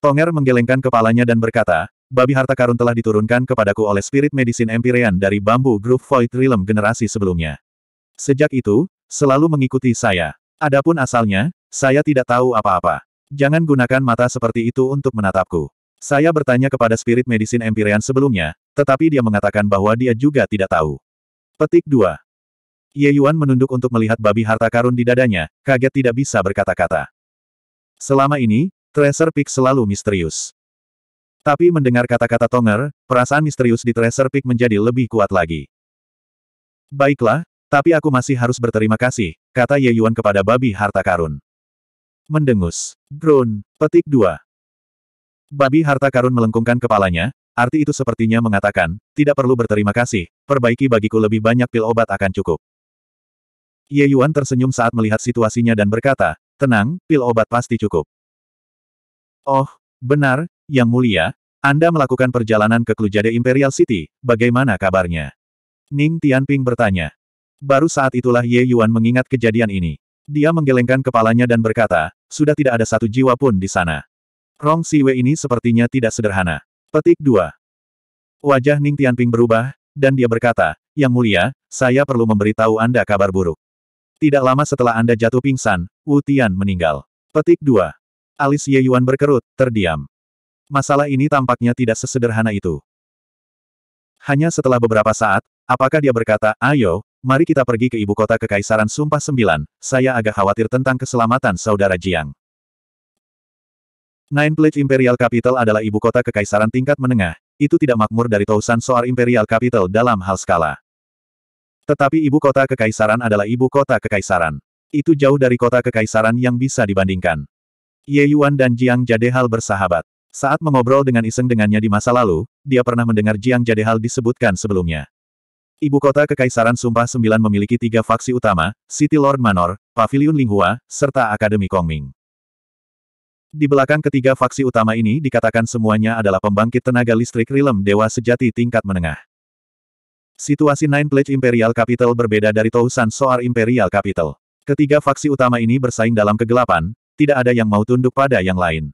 Tonger menggelengkan kepalanya dan berkata, babi harta karun telah diturunkan kepadaku oleh spirit medicine Empyrean dari bambu Groove Void Realm generasi sebelumnya. Sejak itu, Selalu mengikuti saya. Adapun asalnya, saya tidak tahu apa-apa. Jangan gunakan mata seperti itu untuk menatapku. Saya bertanya kepada spirit medicine Empyrean sebelumnya, tetapi dia mengatakan bahwa dia juga tidak tahu. Petik 2. Ye Yuan menunduk untuk melihat babi harta karun di dadanya, kaget tidak bisa berkata-kata. Selama ini, Tracer Peak selalu misterius. Tapi mendengar kata-kata Tonger, perasaan misterius di Tracer Peak menjadi lebih kuat lagi. Baiklah, tapi aku masih harus berterima kasih, kata Ye Yuan kepada babi harta karun. Mendengus. Drone. Petik 2. Babi harta karun melengkungkan kepalanya, arti itu sepertinya mengatakan, tidak perlu berterima kasih, perbaiki bagiku lebih banyak pil obat akan cukup. Ye Yuan tersenyum saat melihat situasinya dan berkata, tenang, pil obat pasti cukup. Oh, benar, Yang Mulia, Anda melakukan perjalanan ke Klujade Imperial City, bagaimana kabarnya? Ning Tianping bertanya. Baru saat itulah Ye Yuan mengingat kejadian ini. Dia menggelengkan kepalanya dan berkata, sudah tidak ada satu jiwa pun di sana. Rong Siwe ini sepertinya tidak sederhana. Petik 2. Wajah Ning Tianping berubah, dan dia berkata, Yang mulia, saya perlu memberitahu Anda kabar buruk. Tidak lama setelah Anda jatuh pingsan, Wu Tian meninggal. Petik 2. Alis Ye Yuan berkerut, terdiam. Masalah ini tampaknya tidak sesederhana itu. Hanya setelah beberapa saat, apakah dia berkata, ayo, Mari kita pergi ke ibu kota Kekaisaran Sumpah Sembilan, saya agak khawatir tentang keselamatan Saudara Jiang. Nine Plate Imperial Capital adalah ibu kota Kekaisaran tingkat menengah, itu tidak makmur dari Tausan Soar Imperial Capital dalam hal skala. Tetapi ibu kota Kekaisaran adalah ibu kota Kekaisaran. Itu jauh dari kota Kekaisaran yang bisa dibandingkan. Ye Yuan dan Jiang Jadehal bersahabat. Saat mengobrol dengan iseng dengannya di masa lalu, dia pernah mendengar Jiang Jadehal disebutkan sebelumnya. Ibu kota Kekaisaran Sumpah Sembilan memiliki tiga faksi utama, City Lord Manor, Pavilion Linghua, serta Akademi Kongming. Di belakang ketiga faksi utama ini dikatakan semuanya adalah pembangkit tenaga listrik rilem dewa sejati tingkat menengah. Situasi Nine Pledge Imperial Capital berbeda dari Tousan Soar Imperial Capital. Ketiga faksi utama ini bersaing dalam kegelapan, tidak ada yang mau tunduk pada yang lain.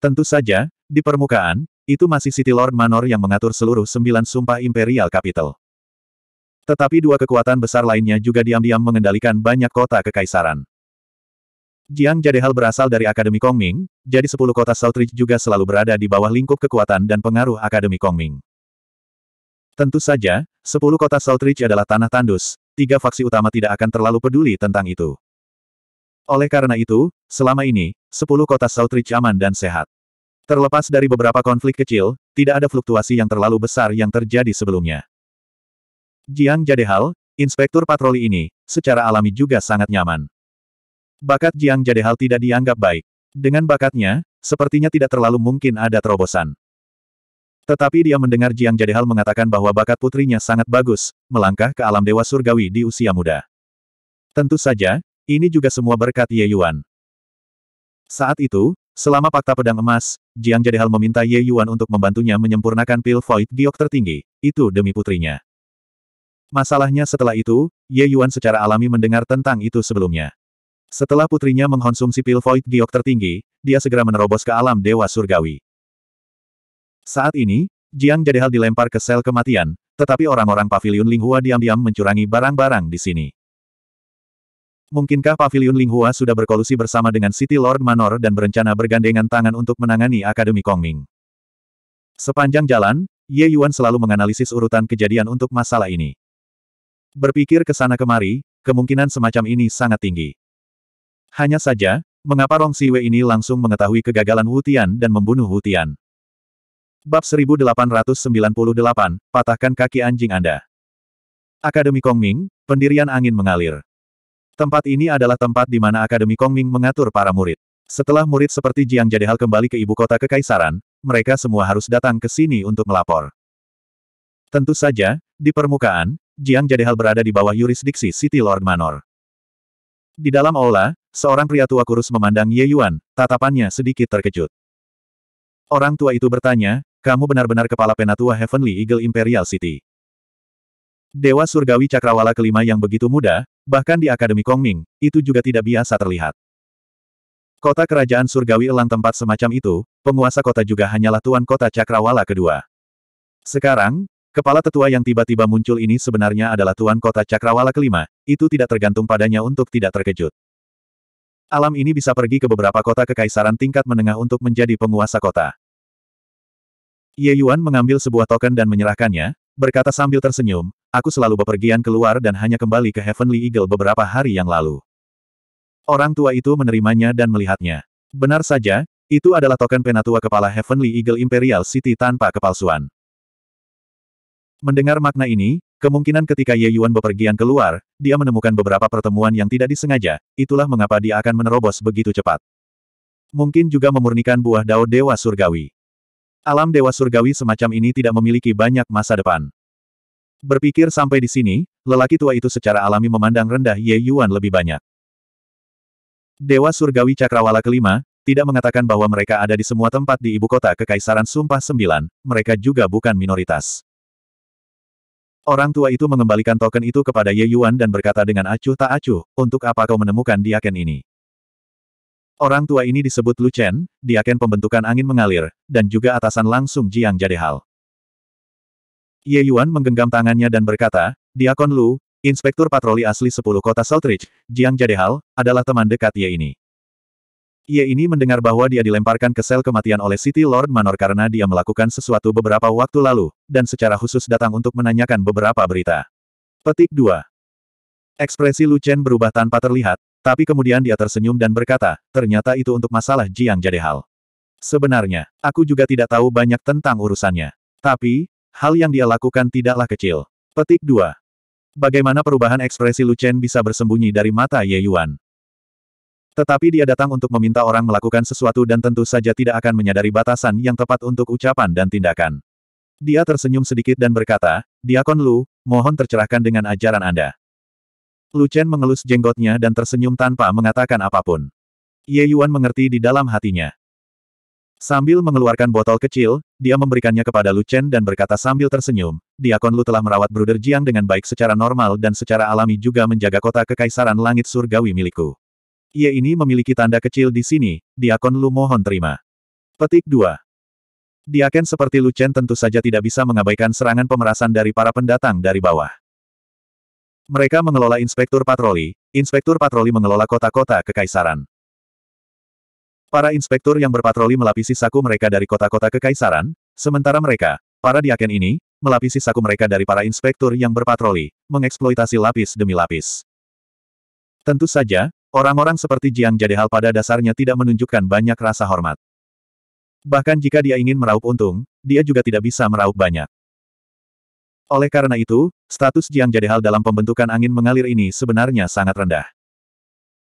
Tentu saja, di permukaan, itu masih City Lord Manor yang mengatur seluruh sembilan sumpah Imperial Capital. Tetapi dua kekuatan besar lainnya juga diam-diam mengendalikan banyak kota kekaisaran. Jiang Jadehal berasal dari Akademi Kongming, jadi sepuluh kota Southridge juga selalu berada di bawah lingkup kekuatan dan pengaruh Akademi Kongming. Tentu saja, sepuluh kota Southridge adalah tanah tandus, tiga faksi utama tidak akan terlalu peduli tentang itu. Oleh karena itu, selama ini, sepuluh kota Southridge aman dan sehat. Terlepas dari beberapa konflik kecil, tidak ada fluktuasi yang terlalu besar yang terjadi sebelumnya. Jiang Jadehal, inspektur patroli ini, secara alami juga sangat nyaman. Bakat Jiang Jadehal tidak dianggap baik. Dengan bakatnya, sepertinya tidak terlalu mungkin ada terobosan. Tetapi dia mendengar Jiang Jadehal mengatakan bahwa bakat putrinya sangat bagus, melangkah ke alam dewa surgawi di usia muda. Tentu saja, ini juga semua berkat Ye Yuan. Saat itu, selama fakta pedang emas, Jiang Jadehal meminta Ye Yuan untuk membantunya menyempurnakan pil void diok tertinggi, itu demi putrinya. Masalahnya setelah itu, Ye Yuan secara alami mendengar tentang itu sebelumnya. Setelah putrinya mengkonsumsi pil void diok tertinggi, dia segera menerobos ke alam dewa surgawi. Saat ini, Jiang Jadehal dilempar ke sel kematian, tetapi orang-orang pavilion Linghua diam-diam mencurangi barang-barang di sini. Mungkinkah Pavilion Linghua sudah berkolusi bersama dengan City Lord Manor dan berencana bergandengan tangan untuk menangani Akademi Kongming? Sepanjang jalan, Ye Yuan selalu menganalisis urutan kejadian untuk masalah ini. Berpikir ke sana kemari, kemungkinan semacam ini sangat tinggi. Hanya saja, mengapa Rong Siwe ini langsung mengetahui kegagalan Wutian dan membunuh Wutian? Bab 1898, Patahkan Kaki Anjing Anda Akademi Kongming, Pendirian Angin Mengalir Tempat ini adalah tempat di mana Akademi Kongming mengatur para murid. Setelah murid seperti Jiang Jadehal kembali ke ibu kota kekaisaran, mereka semua harus datang ke sini untuk melapor. Tentu saja, di permukaan, Jiang Jadehal berada di bawah yurisdiksi City Lord Manor. Di dalam aula, seorang pria tua kurus memandang Ye Yuan, tatapannya sedikit terkejut. Orang tua itu bertanya, kamu benar-benar kepala penatua Heavenly Eagle Imperial City. Dewa Surgawi Cakrawala kelima yang begitu muda, bahkan di Akademi Kongming, itu juga tidak biasa terlihat. Kota kerajaan surgawi elang tempat semacam itu, penguasa kota juga hanyalah tuan kota Cakrawala kedua. Sekarang, kepala tetua yang tiba-tiba muncul ini sebenarnya adalah tuan kota Cakrawala kelima, itu tidak tergantung padanya untuk tidak terkejut. Alam ini bisa pergi ke beberapa kota kekaisaran tingkat menengah untuk menjadi penguasa kota. Ye Yuan mengambil sebuah token dan menyerahkannya, berkata sambil tersenyum, Aku selalu bepergian keluar dan hanya kembali ke Heavenly Eagle beberapa hari yang lalu. Orang tua itu menerimanya dan melihatnya. Benar saja, itu adalah token penatua kepala Heavenly Eagle Imperial City tanpa kepalsuan. Mendengar makna ini, kemungkinan ketika Ye Yuan bepergian keluar, dia menemukan beberapa pertemuan yang tidak disengaja, itulah mengapa dia akan menerobos begitu cepat. Mungkin juga memurnikan buah dao Dewa Surgawi. Alam Dewa Surgawi semacam ini tidak memiliki banyak masa depan. Berpikir sampai di sini, lelaki tua itu secara alami memandang rendah Ye Yuan lebih banyak. Dewa Surgawi Cakrawala kelima, tidak mengatakan bahwa mereka ada di semua tempat di ibu kota Kekaisaran Sumpah Sembilan, mereka juga bukan minoritas. Orang tua itu mengembalikan token itu kepada Ye Yuan dan berkata dengan acuh tak acuh, untuk apa kau menemukan diaken ini? Orang tua ini disebut Lu Chen, diaken pembentukan angin mengalir, dan juga atasan langsung Jiang Jadehal. Ye Yuan menggenggam tangannya dan berkata, Diakon Lu, Inspektur Patroli Asli Sepuluh Kota Saltridge, Jiang Jadehal, adalah teman dekat Ye ini. Ye ini mendengar bahwa dia dilemparkan ke sel kematian oleh City Lord Manor karena dia melakukan sesuatu beberapa waktu lalu, dan secara khusus datang untuk menanyakan beberapa berita. Petik 2. Ekspresi Lu Chen berubah tanpa terlihat, tapi kemudian dia tersenyum dan berkata, ternyata itu untuk masalah Jiang Jadehal. Sebenarnya, aku juga tidak tahu banyak tentang urusannya. Tapi, Hal yang dia lakukan tidaklah kecil. Petik 2. Bagaimana perubahan ekspresi Lu bisa bersembunyi dari mata Ye Yuan? Tetapi dia datang untuk meminta orang melakukan sesuatu dan tentu saja tidak akan menyadari batasan yang tepat untuk ucapan dan tindakan. Dia tersenyum sedikit dan berkata, Diakon Lu, mohon tercerahkan dengan ajaran Anda. Lu mengelus jenggotnya dan tersenyum tanpa mengatakan apapun. Ye Yuan mengerti di dalam hatinya. Sambil mengeluarkan botol kecil, dia memberikannya kepada Lu Chen dan berkata sambil tersenyum, Diakon Lu telah merawat Bruder Jiang dengan baik secara normal dan secara alami juga menjaga kota kekaisaran langit surgawi milikku. Ia ini memiliki tanda kecil di sini, Diakon Lu mohon terima. Petik 2. Diaken seperti Lu Chen tentu saja tidak bisa mengabaikan serangan pemerasan dari para pendatang dari bawah. Mereka mengelola inspektur patroli, inspektur patroli mengelola kota-kota kekaisaran. Para inspektur yang berpatroli melapisi saku mereka dari kota-kota kekaisaran, sementara mereka, para diaken ini, melapisi saku mereka dari para inspektur yang berpatroli, mengeksploitasi lapis demi lapis. Tentu saja, orang-orang seperti Jiang Jadehal pada dasarnya tidak menunjukkan banyak rasa hormat. Bahkan jika dia ingin meraup untung, dia juga tidak bisa meraup banyak. Oleh karena itu, status Jiang Jadehal dalam pembentukan angin mengalir ini sebenarnya sangat rendah.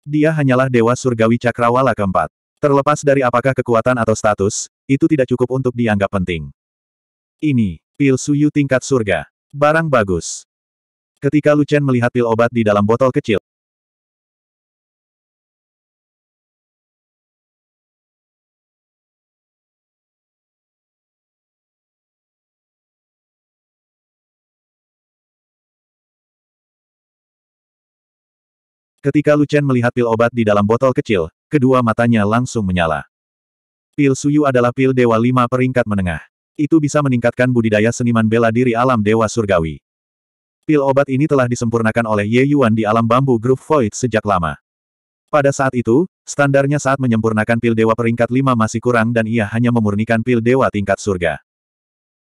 Dia hanyalah Dewa Surgawi Cakrawala keempat. Terlepas dari apakah kekuatan atau status, itu tidak cukup untuk dianggap penting. Ini, pil suyu tingkat surga. Barang bagus. Ketika Lucian melihat pil obat di dalam botol kecil, Ketika Lucian melihat pil obat di dalam botol kecil, kedua matanya langsung menyala. Pil Suyu adalah pil Dewa lima peringkat menengah. Itu bisa meningkatkan budidaya seniman bela diri alam Dewa Surgawi. Pil obat ini telah disempurnakan oleh Ye Yuan di alam bambu Group Void sejak lama. Pada saat itu, standarnya saat menyempurnakan pil Dewa peringkat lima masih kurang dan ia hanya memurnikan pil Dewa tingkat surga.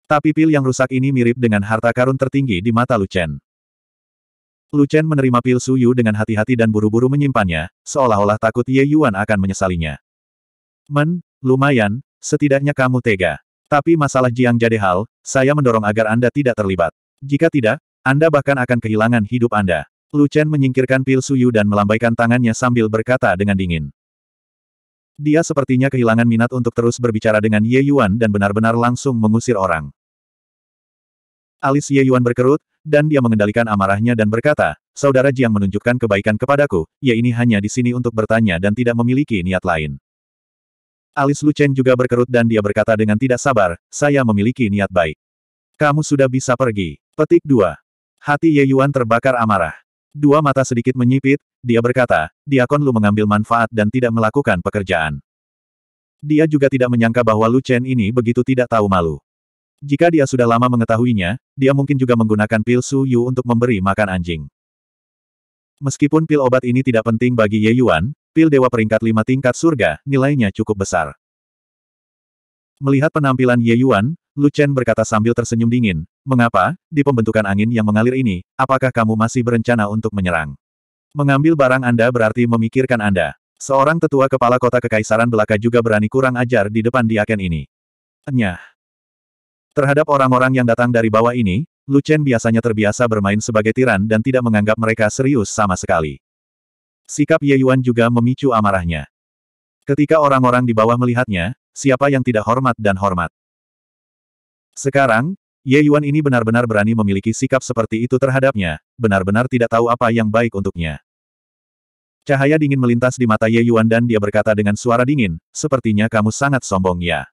Tapi pil yang rusak ini mirip dengan harta karun tertinggi di mata Lu Lu Chen menerima pil Suyu dengan hati-hati dan buru-buru menyimpannya, seolah-olah takut Ye Yuan akan menyesalinya. Men, lumayan, setidaknya kamu tega. Tapi masalah Jiang Jadehal, saya mendorong agar Anda tidak terlibat. Jika tidak, Anda bahkan akan kehilangan hidup Anda. Lu Chen menyingkirkan pil Suyu dan melambaikan tangannya sambil berkata dengan dingin. Dia sepertinya kehilangan minat untuk terus berbicara dengan Ye Yuan dan benar-benar langsung mengusir orang. Alis Ye Yuan berkerut, dan dia mengendalikan amarahnya dan berkata, Saudara Jiang menunjukkan kebaikan kepadaku, ya ini hanya di sini untuk bertanya dan tidak memiliki niat lain. Alis Lu Chen juga berkerut dan dia berkata dengan tidak sabar, saya memiliki niat baik. Kamu sudah bisa pergi. Petik 2. Hati Ye Yuan terbakar amarah. Dua mata sedikit menyipit, dia berkata, Diakon Lu mengambil manfaat dan tidak melakukan pekerjaan. Dia juga tidak menyangka bahwa Lu Chen ini begitu tidak tahu malu. Jika dia sudah lama mengetahuinya, dia mungkin juga menggunakan pil Su Yu untuk memberi makan anjing. Meskipun pil obat ini tidak penting bagi Ye Yuan, pil dewa peringkat lima tingkat surga, nilainya cukup besar. Melihat penampilan Ye Yuan, Lu Chen berkata sambil tersenyum dingin, Mengapa, di pembentukan angin yang mengalir ini, apakah kamu masih berencana untuk menyerang? Mengambil barang Anda berarti memikirkan Anda. Seorang tetua kepala kota kekaisaran belaka juga berani kurang ajar di depan diaken ini. Enyah. Terhadap orang-orang yang datang dari bawah ini, Lu Chen biasanya terbiasa bermain sebagai tiran dan tidak menganggap mereka serius sama sekali. Sikap Ye Yuan juga memicu amarahnya. Ketika orang-orang di bawah melihatnya, siapa yang tidak hormat dan hormat? Sekarang, Ye Yuan ini benar-benar berani memiliki sikap seperti itu terhadapnya, benar-benar tidak tahu apa yang baik untuknya. Cahaya dingin melintas di mata Ye Yuan dan dia berkata dengan suara dingin, sepertinya kamu sangat sombong ya.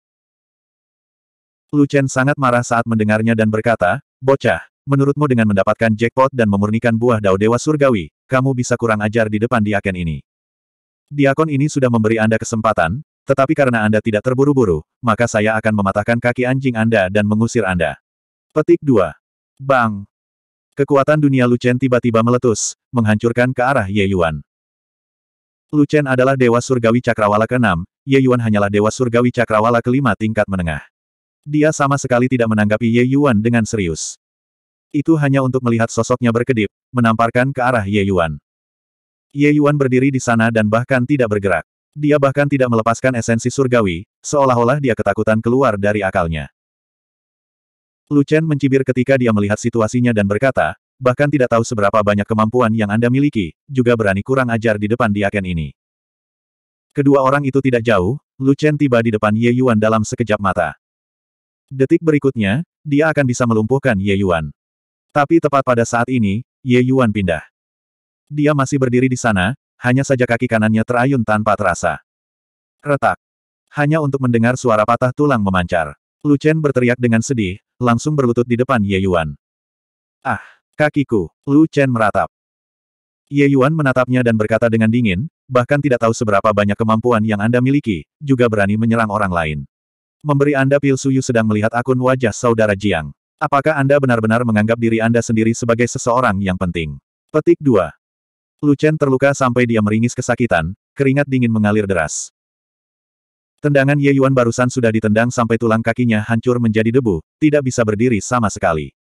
Lu Chen sangat marah saat mendengarnya dan berkata, Bocah, menurutmu dengan mendapatkan jackpot dan memurnikan buah dao dewa surgawi, kamu bisa kurang ajar di depan diaken ini. Diakon ini sudah memberi Anda kesempatan, tetapi karena Anda tidak terburu-buru, maka saya akan mematahkan kaki anjing Anda dan mengusir Anda. Petik 2. Bang! Kekuatan dunia Lu Chen tiba-tiba meletus, menghancurkan ke arah Ye Yuan. Lu Chen adalah Dewa Surgawi Cakrawala ke-6, Ye Yuan hanyalah Dewa Surgawi Cakrawala kelima tingkat menengah. Dia sama sekali tidak menanggapi Ye Yuan dengan serius. Itu hanya untuk melihat sosoknya berkedip, menamparkan ke arah Ye Yuan. Ye Yuan berdiri di sana dan bahkan tidak bergerak. Dia bahkan tidak melepaskan esensi surgawi, seolah-olah dia ketakutan keluar dari akalnya. Lu Chen mencibir ketika dia melihat situasinya dan berkata, bahkan tidak tahu seberapa banyak kemampuan yang Anda miliki, juga berani kurang ajar di depan diaken ini. Kedua orang itu tidak jauh, Lu Chen tiba di depan Ye Yuan dalam sekejap mata. Detik berikutnya, dia akan bisa melumpuhkan Ye Yuan. Tapi tepat pada saat ini, Ye Yuan pindah. Dia masih berdiri di sana, hanya saja kaki kanannya terayun tanpa terasa. Retak. Hanya untuk mendengar suara patah tulang memancar. Lu Chen berteriak dengan sedih, langsung berlutut di depan Ye Yuan. Ah, kakiku, Lu Chen meratap. Ye Yuan menatapnya dan berkata dengan dingin, bahkan tidak tahu seberapa banyak kemampuan yang Anda miliki, juga berani menyerang orang lain. Memberi Anda pil Suyu sedang melihat akun wajah saudara Jiang. Apakah Anda benar-benar menganggap diri Anda sendiri sebagai seseorang yang penting? Petik 2. Lucen terluka sampai dia meringis kesakitan, keringat dingin mengalir deras. Tendangan Ye Yuan barusan sudah ditendang sampai tulang kakinya hancur menjadi debu, tidak bisa berdiri sama sekali.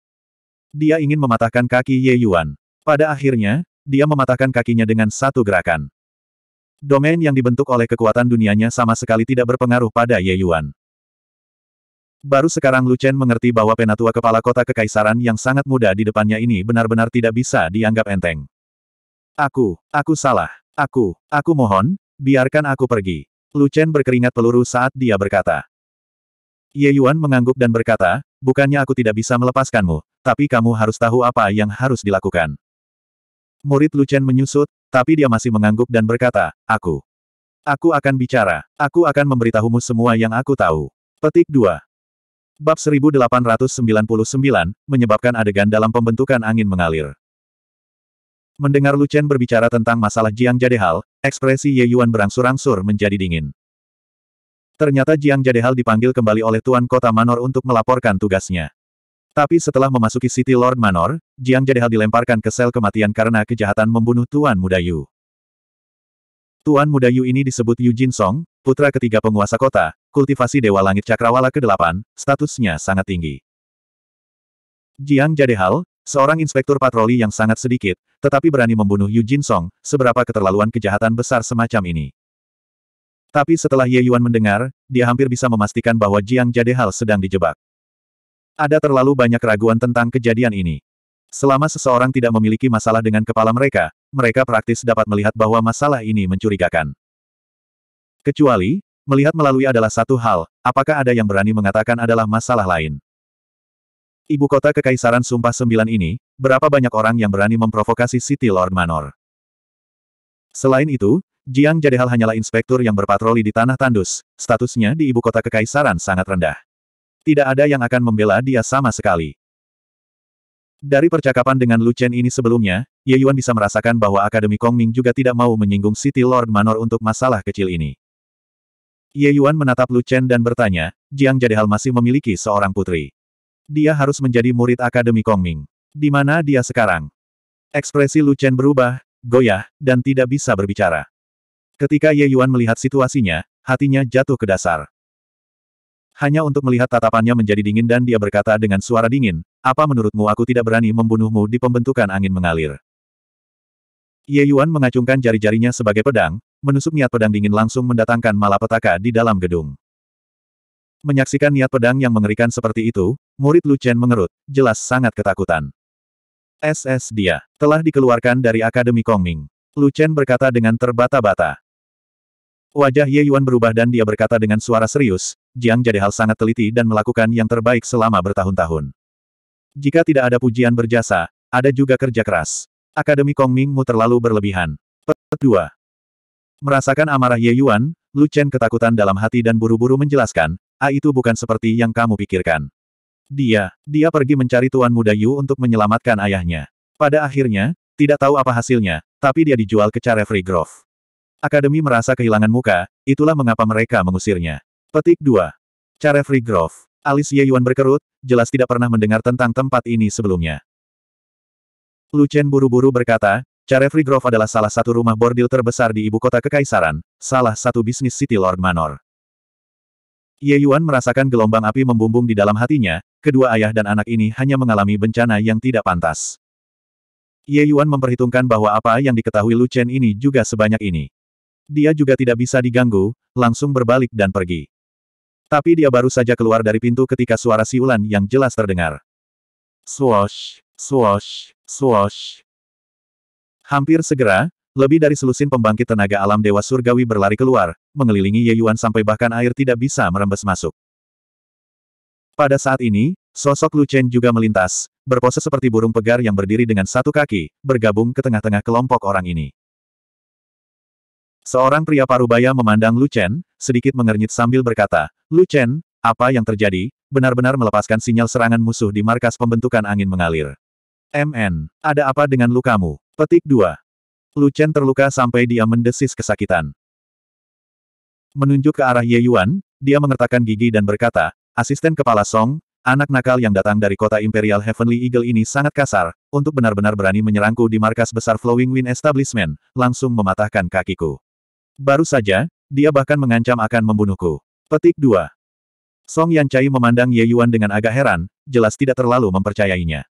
Dia ingin mematahkan kaki Ye Yuan. Pada akhirnya, dia mematahkan kakinya dengan satu gerakan. Domain yang dibentuk oleh kekuatan dunianya sama sekali tidak berpengaruh pada Ye Yuan. Baru sekarang Chen mengerti bahwa penatua kepala kota kekaisaran yang sangat muda di depannya ini benar-benar tidak bisa dianggap enteng. Aku, aku salah. Aku, aku mohon, biarkan aku pergi. Chen berkeringat peluru saat dia berkata. Ye Yuan mengangguk dan berkata, bukannya aku tidak bisa melepaskanmu, tapi kamu harus tahu apa yang harus dilakukan. Murid Chen menyusut, tapi dia masih mengangguk dan berkata, aku. Aku akan bicara, aku akan memberitahumu semua yang aku tahu. Petik 2. Bab 1899, menyebabkan adegan dalam pembentukan angin mengalir. Mendengar Luchen berbicara tentang masalah Jiang Jadehal, ekspresi Ye Yuan berangsur-angsur menjadi dingin. Ternyata Jiang Jadehal dipanggil kembali oleh Tuan Kota Manor untuk melaporkan tugasnya. Tapi setelah memasuki City Lord Manor, Jiang Jadehal dilemparkan ke sel kematian karena kejahatan membunuh Tuan Mudayu Tuan Mudayu ini disebut Yu Jin Song, putra ketiga penguasa kota, kultivasi Dewa Langit Cakrawala ke-8, statusnya sangat tinggi. Jiang Jadehal, seorang inspektur patroli yang sangat sedikit, tetapi berani membunuh Yu Jin Song, seberapa keterlaluan kejahatan besar semacam ini. Tapi setelah Ye Yuan mendengar, dia hampir bisa memastikan bahwa Jiang Jadehal sedang dijebak. Ada terlalu banyak keraguan tentang kejadian ini. Selama seseorang tidak memiliki masalah dengan kepala mereka, mereka praktis dapat melihat bahwa masalah ini mencurigakan. Kecuali, melihat melalui adalah satu hal, apakah ada yang berani mengatakan adalah masalah lain. Ibu kota Kekaisaran Sumpah Sembilan ini, berapa banyak orang yang berani memprovokasi City Lord Manor. Selain itu, Jiang Jadehal hanyalah inspektur yang berpatroli di Tanah Tandus, statusnya di Ibu Kota Kekaisaran sangat rendah. Tidak ada yang akan membela dia sama sekali. Dari percakapan dengan Lu Chen ini sebelumnya, Ye Yuan bisa merasakan bahwa Akademi Kongming juga tidak mau menyinggung City Lord Manor untuk masalah kecil ini. Ye Yuan menatap Lu Chen dan bertanya, Jiang Jadehal masih memiliki seorang putri. Dia harus menjadi murid Akademi Kongming. Di mana dia sekarang? Ekspresi Lu Chen berubah, goyah, dan tidak bisa berbicara. Ketika Ye Yuan melihat situasinya, hatinya jatuh ke dasar. Hanya untuk melihat tatapannya menjadi dingin dan dia berkata dengan suara dingin, apa menurutmu aku tidak berani membunuhmu di pembentukan angin mengalir? Ye Yuan mengacungkan jari-jarinya sebagai pedang, menusuk niat pedang dingin langsung mendatangkan malapetaka di dalam gedung. Menyaksikan niat pedang yang mengerikan seperti itu, murid Lu Chen mengerut, jelas sangat ketakutan. SS dia, telah dikeluarkan dari Akademi Kongming. Lu Chen berkata dengan terbata-bata. Wajah Ye Yuan berubah dan dia berkata dengan suara serius, Jiang jadi hal sangat teliti dan melakukan yang terbaik selama bertahun-tahun. Jika tidak ada pujian berjasa, ada juga kerja keras. Akademi Kongmingmu terlalu berlebihan. Petua. Merasakan amarah Ye Yuan, Lu Chen ketakutan dalam hati dan buru-buru menjelaskan, A itu bukan seperti yang kamu pikirkan. Dia, dia pergi mencari Tuan Muda Yu untuk menyelamatkan ayahnya. Pada akhirnya, tidak tahu apa hasilnya, tapi dia dijual ke Carefree Grove. Akademi merasa kehilangan muka, itulah mengapa mereka mengusirnya. Petik 2. Carefree Grove. Alis Ye Yuan berkerut, jelas tidak pernah mendengar tentang tempat ini sebelumnya. Lu Chen buru-buru berkata, Carefree Grove adalah salah satu rumah bordil terbesar di ibu kota kekaisaran, salah satu bisnis City Lord Manor. Ye Yuan merasakan gelombang api membumbung di dalam hatinya, kedua ayah dan anak ini hanya mengalami bencana yang tidak pantas. Ye Yuan memperhitungkan bahwa apa yang diketahui Lu Chen ini juga sebanyak ini. Dia juga tidak bisa diganggu, langsung berbalik dan pergi. Tapi dia baru saja keluar dari pintu ketika suara siulan yang jelas terdengar. Swash, swash, swash. Hampir segera, lebih dari selusin pembangkit tenaga alam Dewa Surgawi berlari keluar, mengelilingi Ye Yuan sampai bahkan air tidak bisa merembes masuk. Pada saat ini, sosok Lu Chen juga melintas, berpose seperti burung pegar yang berdiri dengan satu kaki, bergabung ke tengah-tengah kelompok orang ini. Seorang pria parubaya memandang Lu Chen, sedikit mengernyit sambil berkata, Lu Chen, apa yang terjadi, benar-benar melepaskan sinyal serangan musuh di markas pembentukan angin mengalir. MN, ada apa dengan lukamu? Petik 2. Lucen terluka sampai dia mendesis kesakitan. Menunjuk ke arah Ye Yuan, dia mengertakkan gigi dan berkata, Asisten Kepala Song, anak nakal yang datang dari kota Imperial Heavenly Eagle ini sangat kasar, untuk benar-benar berani menyerangku di markas besar Flowing Wind Establishment, langsung mematahkan kakiku. Baru saja, dia bahkan mengancam akan membunuhku. Petik 2. Song Yancai memandang Ye Yuan dengan agak heran, jelas tidak terlalu mempercayainya.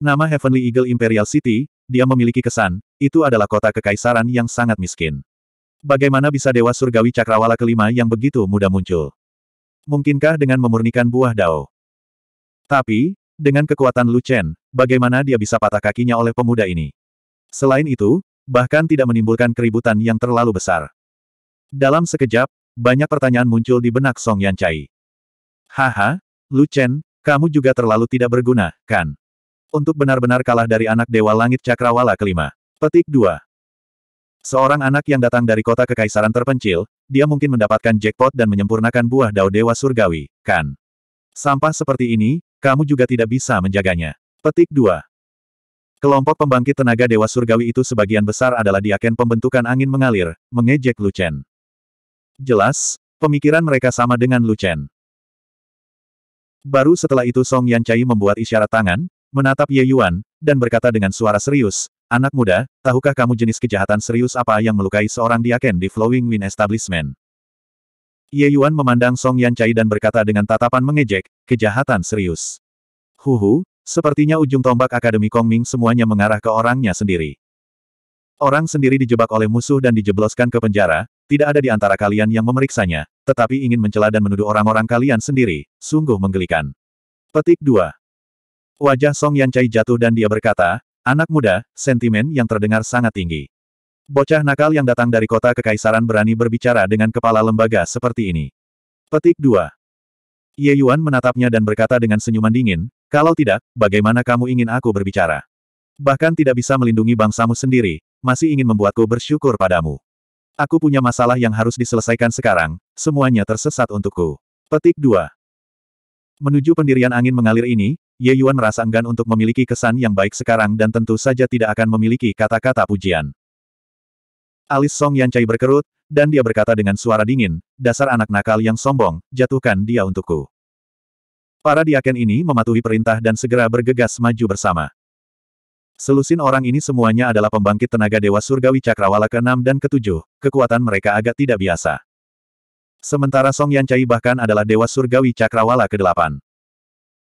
Nama Heavenly Eagle Imperial City, dia memiliki kesan, itu adalah kota kekaisaran yang sangat miskin. Bagaimana bisa Dewa Surgawi Cakrawala kelima yang begitu mudah muncul? Mungkinkah dengan memurnikan buah dao? Tapi, dengan kekuatan Lu Chen, bagaimana dia bisa patah kakinya oleh pemuda ini? Selain itu, bahkan tidak menimbulkan keributan yang terlalu besar. Dalam sekejap, banyak pertanyaan muncul di benak Song Yan Chai. Haha, Lu Chen, kamu juga terlalu tidak berguna, kan? untuk benar-benar kalah dari anak Dewa Langit Cakrawala kelima. Petik 2. Seorang anak yang datang dari kota kekaisaran terpencil, dia mungkin mendapatkan jackpot dan menyempurnakan buah dao Dewa Surgawi, kan? Sampah seperti ini, kamu juga tidak bisa menjaganya. Petik 2. Kelompok pembangkit tenaga Dewa Surgawi itu sebagian besar adalah diaken pembentukan angin mengalir, mengejek Lucen. Jelas, pemikiran mereka sama dengan Lucen. Baru setelah itu Song Yan Chai membuat isyarat tangan, menatap Ye Yuan, dan berkata dengan suara serius, Anak muda, tahukah kamu jenis kejahatan serius apa yang melukai seorang diaken di Flowing Wind Establishment? Ye Yuan memandang Song Yan Chai dan berkata dengan tatapan mengejek, kejahatan serius. Huhu, sepertinya ujung tombak Akademi Kongming semuanya mengarah ke orangnya sendiri. Orang sendiri dijebak oleh musuh dan dijebloskan ke penjara, tidak ada di antara kalian yang memeriksanya, tetapi ingin mencela dan menuduh orang-orang kalian sendiri, sungguh menggelikan. Petik 2. Wajah Song Yancai jatuh dan dia berkata, anak muda, sentimen yang terdengar sangat tinggi. Bocah nakal yang datang dari kota kekaisaran berani berbicara dengan kepala lembaga seperti ini. Petik 2. Ye Yuan menatapnya dan berkata dengan senyuman dingin, kalau tidak, bagaimana kamu ingin aku berbicara? Bahkan tidak bisa melindungi bangsamu sendiri, masih ingin membuatku bersyukur padamu. Aku punya masalah yang harus diselesaikan sekarang, semuanya tersesat untukku. Petik 2. Menuju pendirian angin mengalir ini, Ye Yuan merasa enggan untuk memiliki kesan yang baik sekarang dan tentu saja tidak akan memiliki kata-kata pujian. Alis Song Yancai berkerut, dan dia berkata dengan suara dingin, dasar anak nakal yang sombong, jatuhkan dia untukku. Para diaken ini mematuhi perintah dan segera bergegas maju bersama. Selusin orang ini semuanya adalah pembangkit tenaga Dewa Surgawi Cakrawala ke-6 dan ke-7, kekuatan mereka agak tidak biasa. Sementara Song Yancai bahkan adalah Dewa Surgawi Cakrawala ke-8.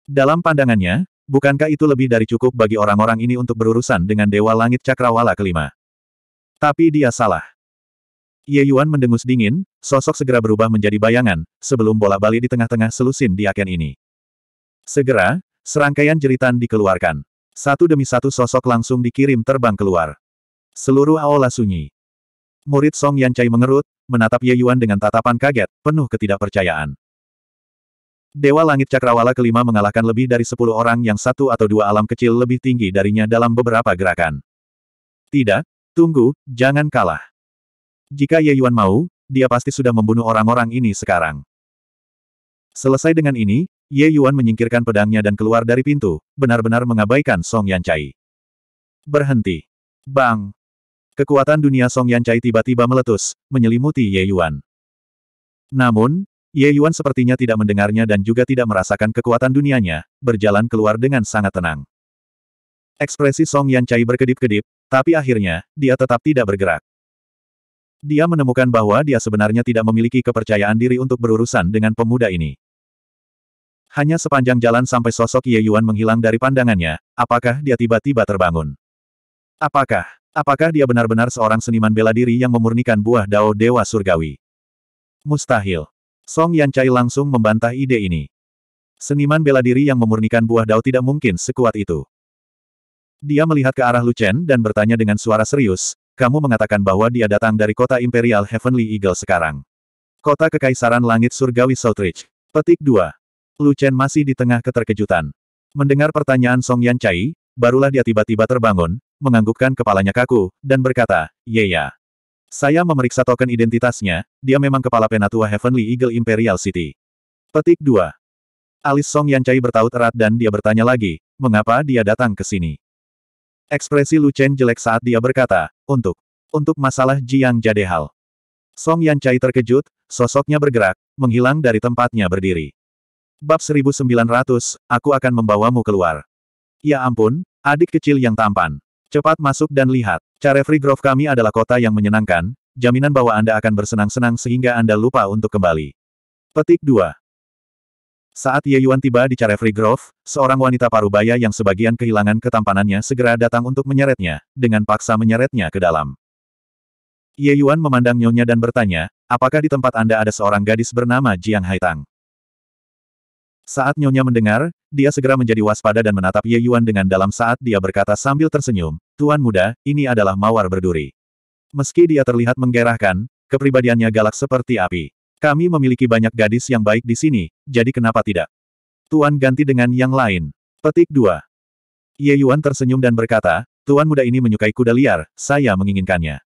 Dalam pandangannya, bukankah itu lebih dari cukup bagi orang-orang ini untuk berurusan dengan Dewa Langit Cakrawala kelima? Tapi dia salah. Ye Yuan mendengus dingin, sosok segera berubah menjadi bayangan, sebelum bola bali di tengah-tengah selusin di aken ini. Segera, serangkaian jeritan dikeluarkan. Satu demi satu sosok langsung dikirim terbang keluar. Seluruh aula sunyi. Murid Song Yancai mengerut, menatap Ye Yuan dengan tatapan kaget, penuh ketidakpercayaan. Dewa Langit Cakrawala kelima mengalahkan lebih dari sepuluh orang yang satu atau dua alam kecil lebih tinggi darinya dalam beberapa gerakan. Tidak, tunggu, jangan kalah. Jika Ye Yuan mau, dia pasti sudah membunuh orang-orang ini sekarang. Selesai dengan ini, Ye Yuan menyingkirkan pedangnya dan keluar dari pintu, benar-benar mengabaikan Song Yan Cai. Berhenti. Bang! Kekuatan dunia Song Yan Cai tiba-tiba meletus, menyelimuti Ye Yuan. Namun, Ye Yuan sepertinya tidak mendengarnya dan juga tidak merasakan kekuatan dunianya, berjalan keluar dengan sangat tenang. Ekspresi Song Yan Cai berkedip-kedip, tapi akhirnya, dia tetap tidak bergerak. Dia menemukan bahwa dia sebenarnya tidak memiliki kepercayaan diri untuk berurusan dengan pemuda ini. Hanya sepanjang jalan sampai sosok Ye Yuan menghilang dari pandangannya, apakah dia tiba-tiba terbangun? Apakah, apakah dia benar-benar seorang seniman bela diri yang memurnikan buah dao Dewa Surgawi? Mustahil. Song Yan Cai langsung membantah ide ini. Seniman bela diri yang memurnikan buah dao tidak mungkin sekuat itu. Dia melihat ke arah Luchen dan bertanya dengan suara serius, kamu mengatakan bahwa dia datang dari kota Imperial Heavenly Eagle sekarang. Kota Kekaisaran Langit Surgawi Southridge. Petik 2. Luchen masih di tengah keterkejutan. Mendengar pertanyaan Song Yan Chai, barulah dia tiba-tiba terbangun, menganggukkan kepalanya kaku, dan berkata, Yeya. Saya memeriksa token identitasnya, dia memang kepala penatua Heavenly Eagle Imperial City. Petik 2. Alis Song Yancai bertaut erat dan dia bertanya lagi, mengapa dia datang ke sini? Ekspresi Lu Chen jelek saat dia berkata, untuk, untuk masalah Jiang Jadehal. Song Yancai terkejut, sosoknya bergerak, menghilang dari tempatnya berdiri. Bab 1900, aku akan membawamu keluar. Ya ampun, adik kecil yang tampan. Cepat masuk dan lihat. Carefree Grove kami adalah kota yang menyenangkan, jaminan bahwa Anda akan bersenang-senang sehingga Anda lupa untuk kembali. Petik 2. Saat Ye Yuan tiba di Carefree Grove, seorang wanita parubaya yang sebagian kehilangan ketampanannya segera datang untuk menyeretnya, dengan paksa menyeretnya ke dalam. Ye Yuan memandang nyonya dan bertanya, apakah di tempat Anda ada seorang gadis bernama Jiang Haitang? Saat Nyonya mendengar, dia segera menjadi waspada dan menatap Ye Yuan dengan dalam saat dia berkata sambil tersenyum, Tuan muda, ini adalah mawar berduri. Meski dia terlihat menggerahkan, kepribadiannya galak seperti api. Kami memiliki banyak gadis yang baik di sini, jadi kenapa tidak? Tuan ganti dengan yang lain. Petik 2. Ye Yuan tersenyum dan berkata, Tuan muda ini menyukai kuda liar, saya menginginkannya.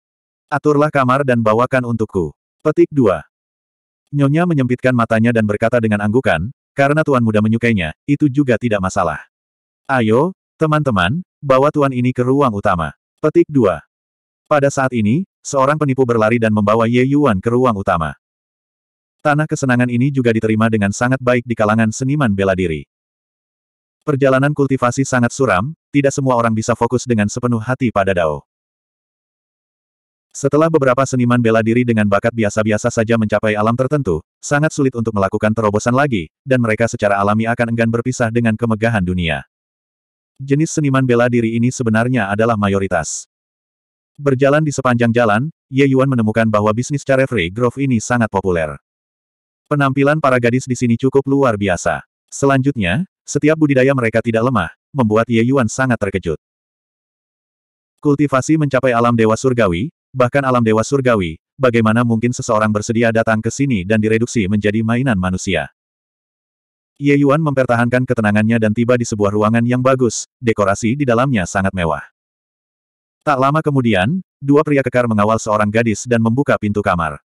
Aturlah kamar dan bawakan untukku. Petik 2. Nyonya menyempitkan matanya dan berkata dengan anggukan, karena tuan muda menyukainya, itu juga tidak masalah. Ayo, teman-teman, bawa tuan ini ke ruang utama. Petik 2. Pada saat ini, seorang penipu berlari dan membawa Ye Yuan ke ruang utama. Tanah kesenangan ini juga diterima dengan sangat baik di kalangan seniman bela diri. Perjalanan kultivasi sangat suram, tidak semua orang bisa fokus dengan sepenuh hati pada Dao. Setelah beberapa seniman bela diri dengan bakat biasa-biasa saja mencapai alam tertentu, sangat sulit untuk melakukan terobosan lagi, dan mereka secara alami akan enggan berpisah dengan kemegahan dunia. Jenis seniman bela diri ini sebenarnya adalah mayoritas. Berjalan di sepanjang jalan, Ye Yuan menemukan bahwa bisnis Carefree Grove ini sangat populer. Penampilan para gadis di sini cukup luar biasa. Selanjutnya, setiap budidaya mereka tidak lemah, membuat Ye Yuan sangat terkejut. Kultivasi mencapai alam dewa surgawi, bahkan alam dewa surgawi, bagaimana mungkin seseorang bersedia datang ke sini dan direduksi menjadi mainan manusia. Ye Yuan mempertahankan ketenangannya dan tiba di sebuah ruangan yang bagus, dekorasi di dalamnya sangat mewah. Tak lama kemudian, dua pria kekar mengawal seorang gadis dan membuka pintu kamar.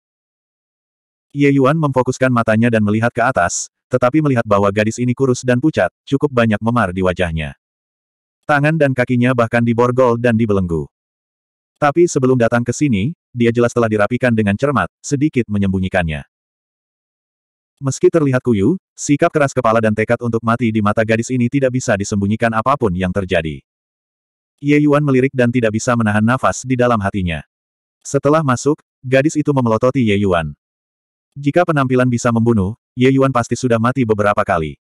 Ye Yuan memfokuskan matanya dan melihat ke atas, tetapi melihat bahwa gadis ini kurus dan pucat, cukup banyak memar di wajahnya. Tangan dan kakinya bahkan diborgol dan dibelenggu. Tapi sebelum datang ke sini, dia jelas telah dirapikan dengan cermat, sedikit menyembunyikannya. Meski terlihat kuyu, sikap keras kepala dan tekad untuk mati di mata gadis ini tidak bisa disembunyikan apapun yang terjadi. Ye Yuan melirik dan tidak bisa menahan nafas di dalam hatinya. Setelah masuk, gadis itu memelototi Ye Yuan. Jika penampilan bisa membunuh, Ye Yuan pasti sudah mati beberapa kali.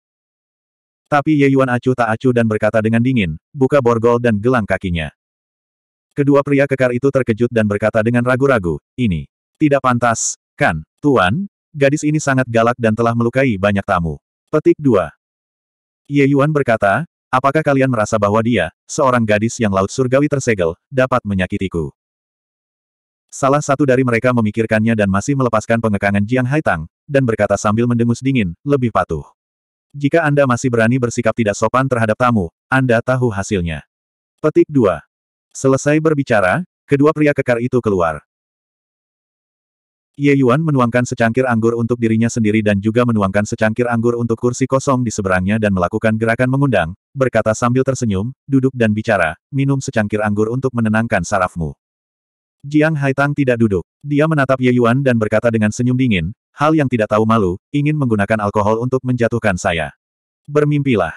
Tapi Ye Yuan acuh tak acuh dan berkata dengan dingin, buka borgol dan gelang kakinya. Kedua pria kekar itu terkejut dan berkata dengan ragu-ragu, ini tidak pantas, kan, Tuan? Gadis ini sangat galak dan telah melukai banyak tamu. Petik 2. Ye Yuan berkata, apakah kalian merasa bahwa dia, seorang gadis yang laut surgawi tersegel, dapat menyakitiku? Salah satu dari mereka memikirkannya dan masih melepaskan pengekangan Jiang Haitang, dan berkata sambil mendengus dingin, lebih patuh. Jika Anda masih berani bersikap tidak sopan terhadap tamu, Anda tahu hasilnya. Petik 2. Selesai berbicara, kedua pria kekar itu keluar. Ye Yuan menuangkan secangkir anggur untuk dirinya sendiri dan juga menuangkan secangkir anggur untuk kursi kosong di seberangnya dan melakukan gerakan mengundang, berkata sambil tersenyum, duduk dan bicara, minum secangkir anggur untuk menenangkan sarafmu. Jiang Haitang tidak duduk. Dia menatap Ye Yuan dan berkata dengan senyum dingin, hal yang tidak tahu malu, ingin menggunakan alkohol untuk menjatuhkan saya. Bermimpilah.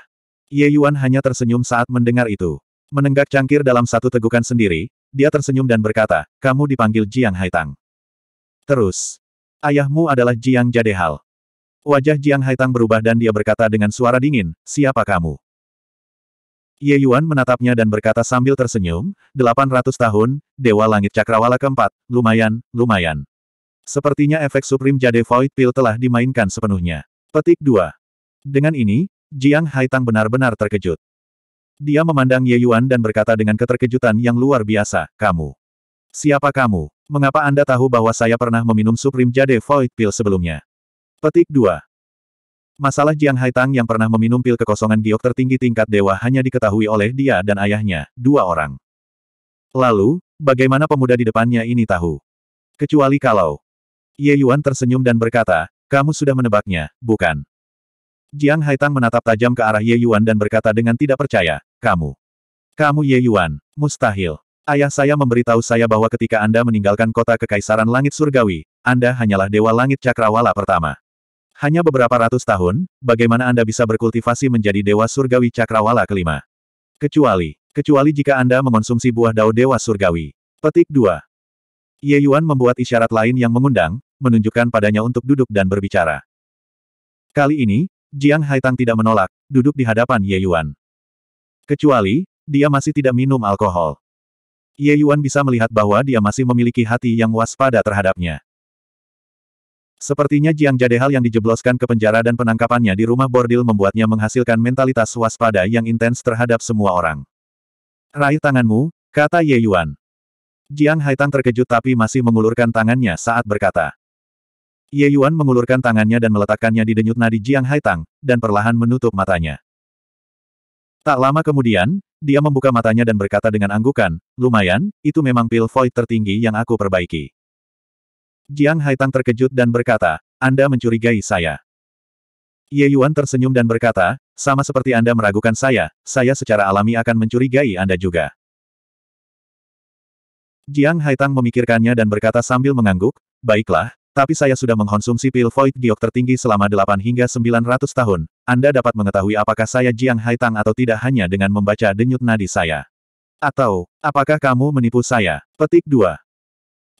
Ye Yuan hanya tersenyum saat mendengar itu. Menenggak cangkir dalam satu tegukan sendiri, dia tersenyum dan berkata, kamu dipanggil Jiang Haitang. Terus, ayahmu adalah Jiang Jadehal. Wajah Jiang Haitang berubah dan dia berkata dengan suara dingin, siapa kamu? Ye Yuan menatapnya dan berkata sambil tersenyum, 800 tahun, Dewa Langit Cakrawala keempat, lumayan, lumayan. Sepertinya efek Supreme Jade Void Pill telah dimainkan sepenuhnya. Petik 2. Dengan ini, Jiang Haitang benar-benar terkejut. Dia memandang Ye Yuan dan berkata dengan keterkejutan yang luar biasa, kamu. Siapa kamu? Mengapa Anda tahu bahwa saya pernah meminum Supreme Jade Void Pill sebelumnya? Petik 2. Masalah Jiang Haitang yang pernah meminum pil kekosongan giok tertinggi tingkat dewa hanya diketahui oleh dia dan ayahnya, dua orang. Lalu, bagaimana pemuda di depannya ini tahu? Kecuali kalau. Ye Yuan tersenyum dan berkata, kamu sudah menebaknya, bukan? Jiang Haitang menatap tajam ke arah Ye Yuan dan berkata dengan tidak percaya, kamu. Kamu Ye Yuan. Mustahil. Ayah saya memberitahu saya bahwa ketika Anda meninggalkan kota Kekaisaran Langit Surgawi, Anda hanyalah Dewa Langit Cakrawala pertama. Hanya beberapa ratus tahun, bagaimana Anda bisa berkultivasi menjadi Dewa Surgawi Cakrawala kelima? Kecuali, kecuali jika Anda mengonsumsi buah dao Dewa Surgawi. Petik 2. Ye Yuan membuat isyarat lain yang mengundang, menunjukkan padanya untuk duduk dan berbicara. Kali ini, Jiang Haitang tidak menolak, duduk di hadapan Ye Yuan. Kecuali, dia masih tidak minum alkohol. Ye Yuan bisa melihat bahwa dia masih memiliki hati yang waspada terhadapnya. Sepertinya Jiang Jadehal yang dijebloskan ke penjara dan penangkapannya di rumah bordil membuatnya menghasilkan mentalitas waspada yang intens terhadap semua orang. Raih tanganmu, kata Ye Yuan. Jiang Haitang terkejut tapi masih mengulurkan tangannya saat berkata. Ye Yuan mengulurkan tangannya dan meletakkannya di denyut nadi Jiang Haitang, dan perlahan menutup matanya. Tak lama kemudian, dia membuka matanya dan berkata dengan anggukan, lumayan, itu memang pil void tertinggi yang aku perbaiki. Jiang Haitang terkejut dan berkata, Anda mencurigai saya. Ye Yuan tersenyum dan berkata, sama seperti Anda meragukan saya, saya secara alami akan mencurigai Anda juga. Jiang Haitang memikirkannya dan berkata sambil mengangguk, baiklah, tapi saya sudah mengkonsumsi pil void giok tertinggi selama 8 hingga 900 tahun. Anda dapat mengetahui apakah saya Jiang Haitang atau tidak hanya dengan membaca denyut nadi saya. Atau, apakah kamu menipu saya? Petik 2.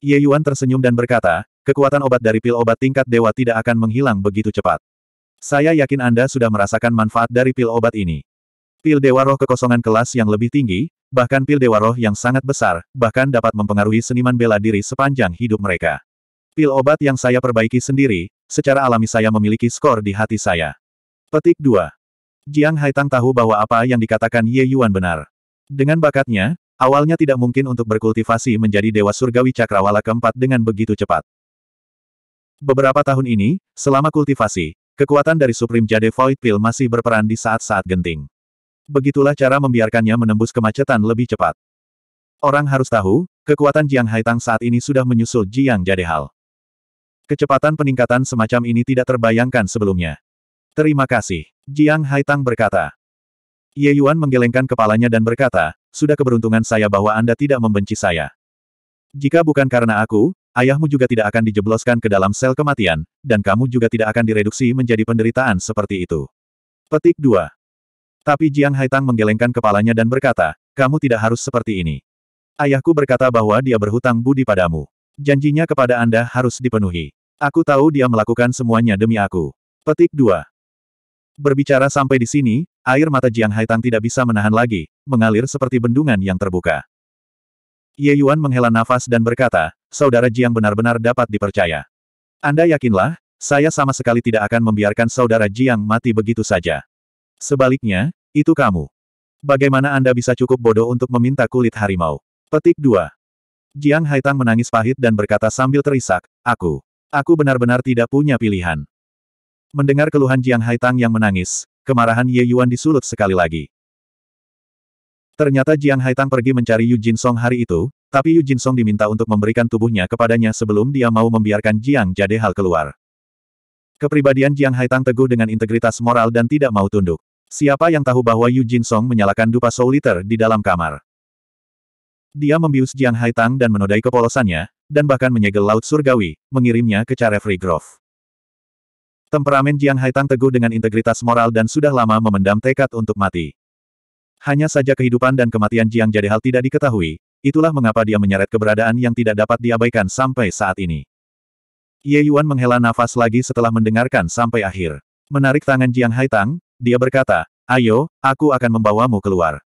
Ye Yuan tersenyum dan berkata, kekuatan obat dari pil obat tingkat dewa tidak akan menghilang begitu cepat. Saya yakin Anda sudah merasakan manfaat dari pil obat ini. Pil dewa roh kekosongan kelas yang lebih tinggi, bahkan pil dewa roh yang sangat besar, bahkan dapat mempengaruhi seniman bela diri sepanjang hidup mereka. Pil obat yang saya perbaiki sendiri, secara alami saya memiliki skor di hati saya. Petik 2. Jiang Haitang tahu bahwa apa yang dikatakan Ye Yuan benar. Dengan bakatnya, awalnya tidak mungkin untuk berkultivasi menjadi Dewa Surgawi Cakrawala keempat dengan begitu cepat. Beberapa tahun ini, selama kultivasi, kekuatan dari Supreme Jade Void Pill masih berperan di saat-saat genting. Begitulah cara membiarkannya menembus kemacetan lebih cepat. Orang harus tahu, kekuatan Jiang Haitang saat ini sudah menyusul Jiang Jadehal. Kecepatan peningkatan semacam ini tidak terbayangkan sebelumnya. Terima kasih. Jiang Haitang berkata. Ye Yuan menggelengkan kepalanya dan berkata, sudah keberuntungan saya bahwa Anda tidak membenci saya. Jika bukan karena aku, ayahmu juga tidak akan dijebloskan ke dalam sel kematian, dan kamu juga tidak akan direduksi menjadi penderitaan seperti itu. Petik 2. Tapi Jiang Haitang menggelengkan kepalanya dan berkata, kamu tidak harus seperti ini. Ayahku berkata bahwa dia berhutang budi padamu. Janjinya kepada Anda harus dipenuhi. Aku tahu dia melakukan semuanya demi aku. Petik 2. Berbicara sampai di sini, air mata Jiang Haitang tidak bisa menahan lagi, mengalir seperti bendungan yang terbuka. Ye Yuan menghela nafas dan berkata, Saudara Jiang benar-benar dapat dipercaya. Anda yakinlah, saya sama sekali tidak akan membiarkan Saudara Jiang mati begitu saja. Sebaliknya, itu kamu. Bagaimana Anda bisa cukup bodoh untuk meminta kulit harimau? Petik 2. Jiang Haitang menangis pahit dan berkata sambil terisak, Aku, aku benar-benar tidak punya pilihan. Mendengar keluhan Jiang Haitang yang menangis, kemarahan Ye Yuan disulut sekali lagi. Ternyata Jiang Haitang pergi mencari Yu Jin Song hari itu, tapi Yu Jin Song diminta untuk memberikan tubuhnya kepadanya sebelum dia mau membiarkan Jiang Jade Hal keluar. Kepribadian Jiang Haitang teguh dengan integritas moral dan tidak mau tunduk. Siapa yang tahu bahwa Yu Jin Song menyalakan dupa Soul Liter di dalam kamar? Dia membius Jiang Haitang dan menodai kepolosannya, dan bahkan menyegel Laut Surgawi, mengirimnya ke Carefree Grove. Temperamen Jiang Haitang teguh dengan integritas moral dan sudah lama memendam tekad untuk mati. Hanya saja kehidupan dan kematian Jiang Jadehal tidak diketahui, itulah mengapa dia menyeret keberadaan yang tidak dapat diabaikan sampai saat ini. Ye Yuan menghela nafas lagi setelah mendengarkan sampai akhir. Menarik tangan Jiang Haitang, dia berkata, Ayo, aku akan membawamu keluar.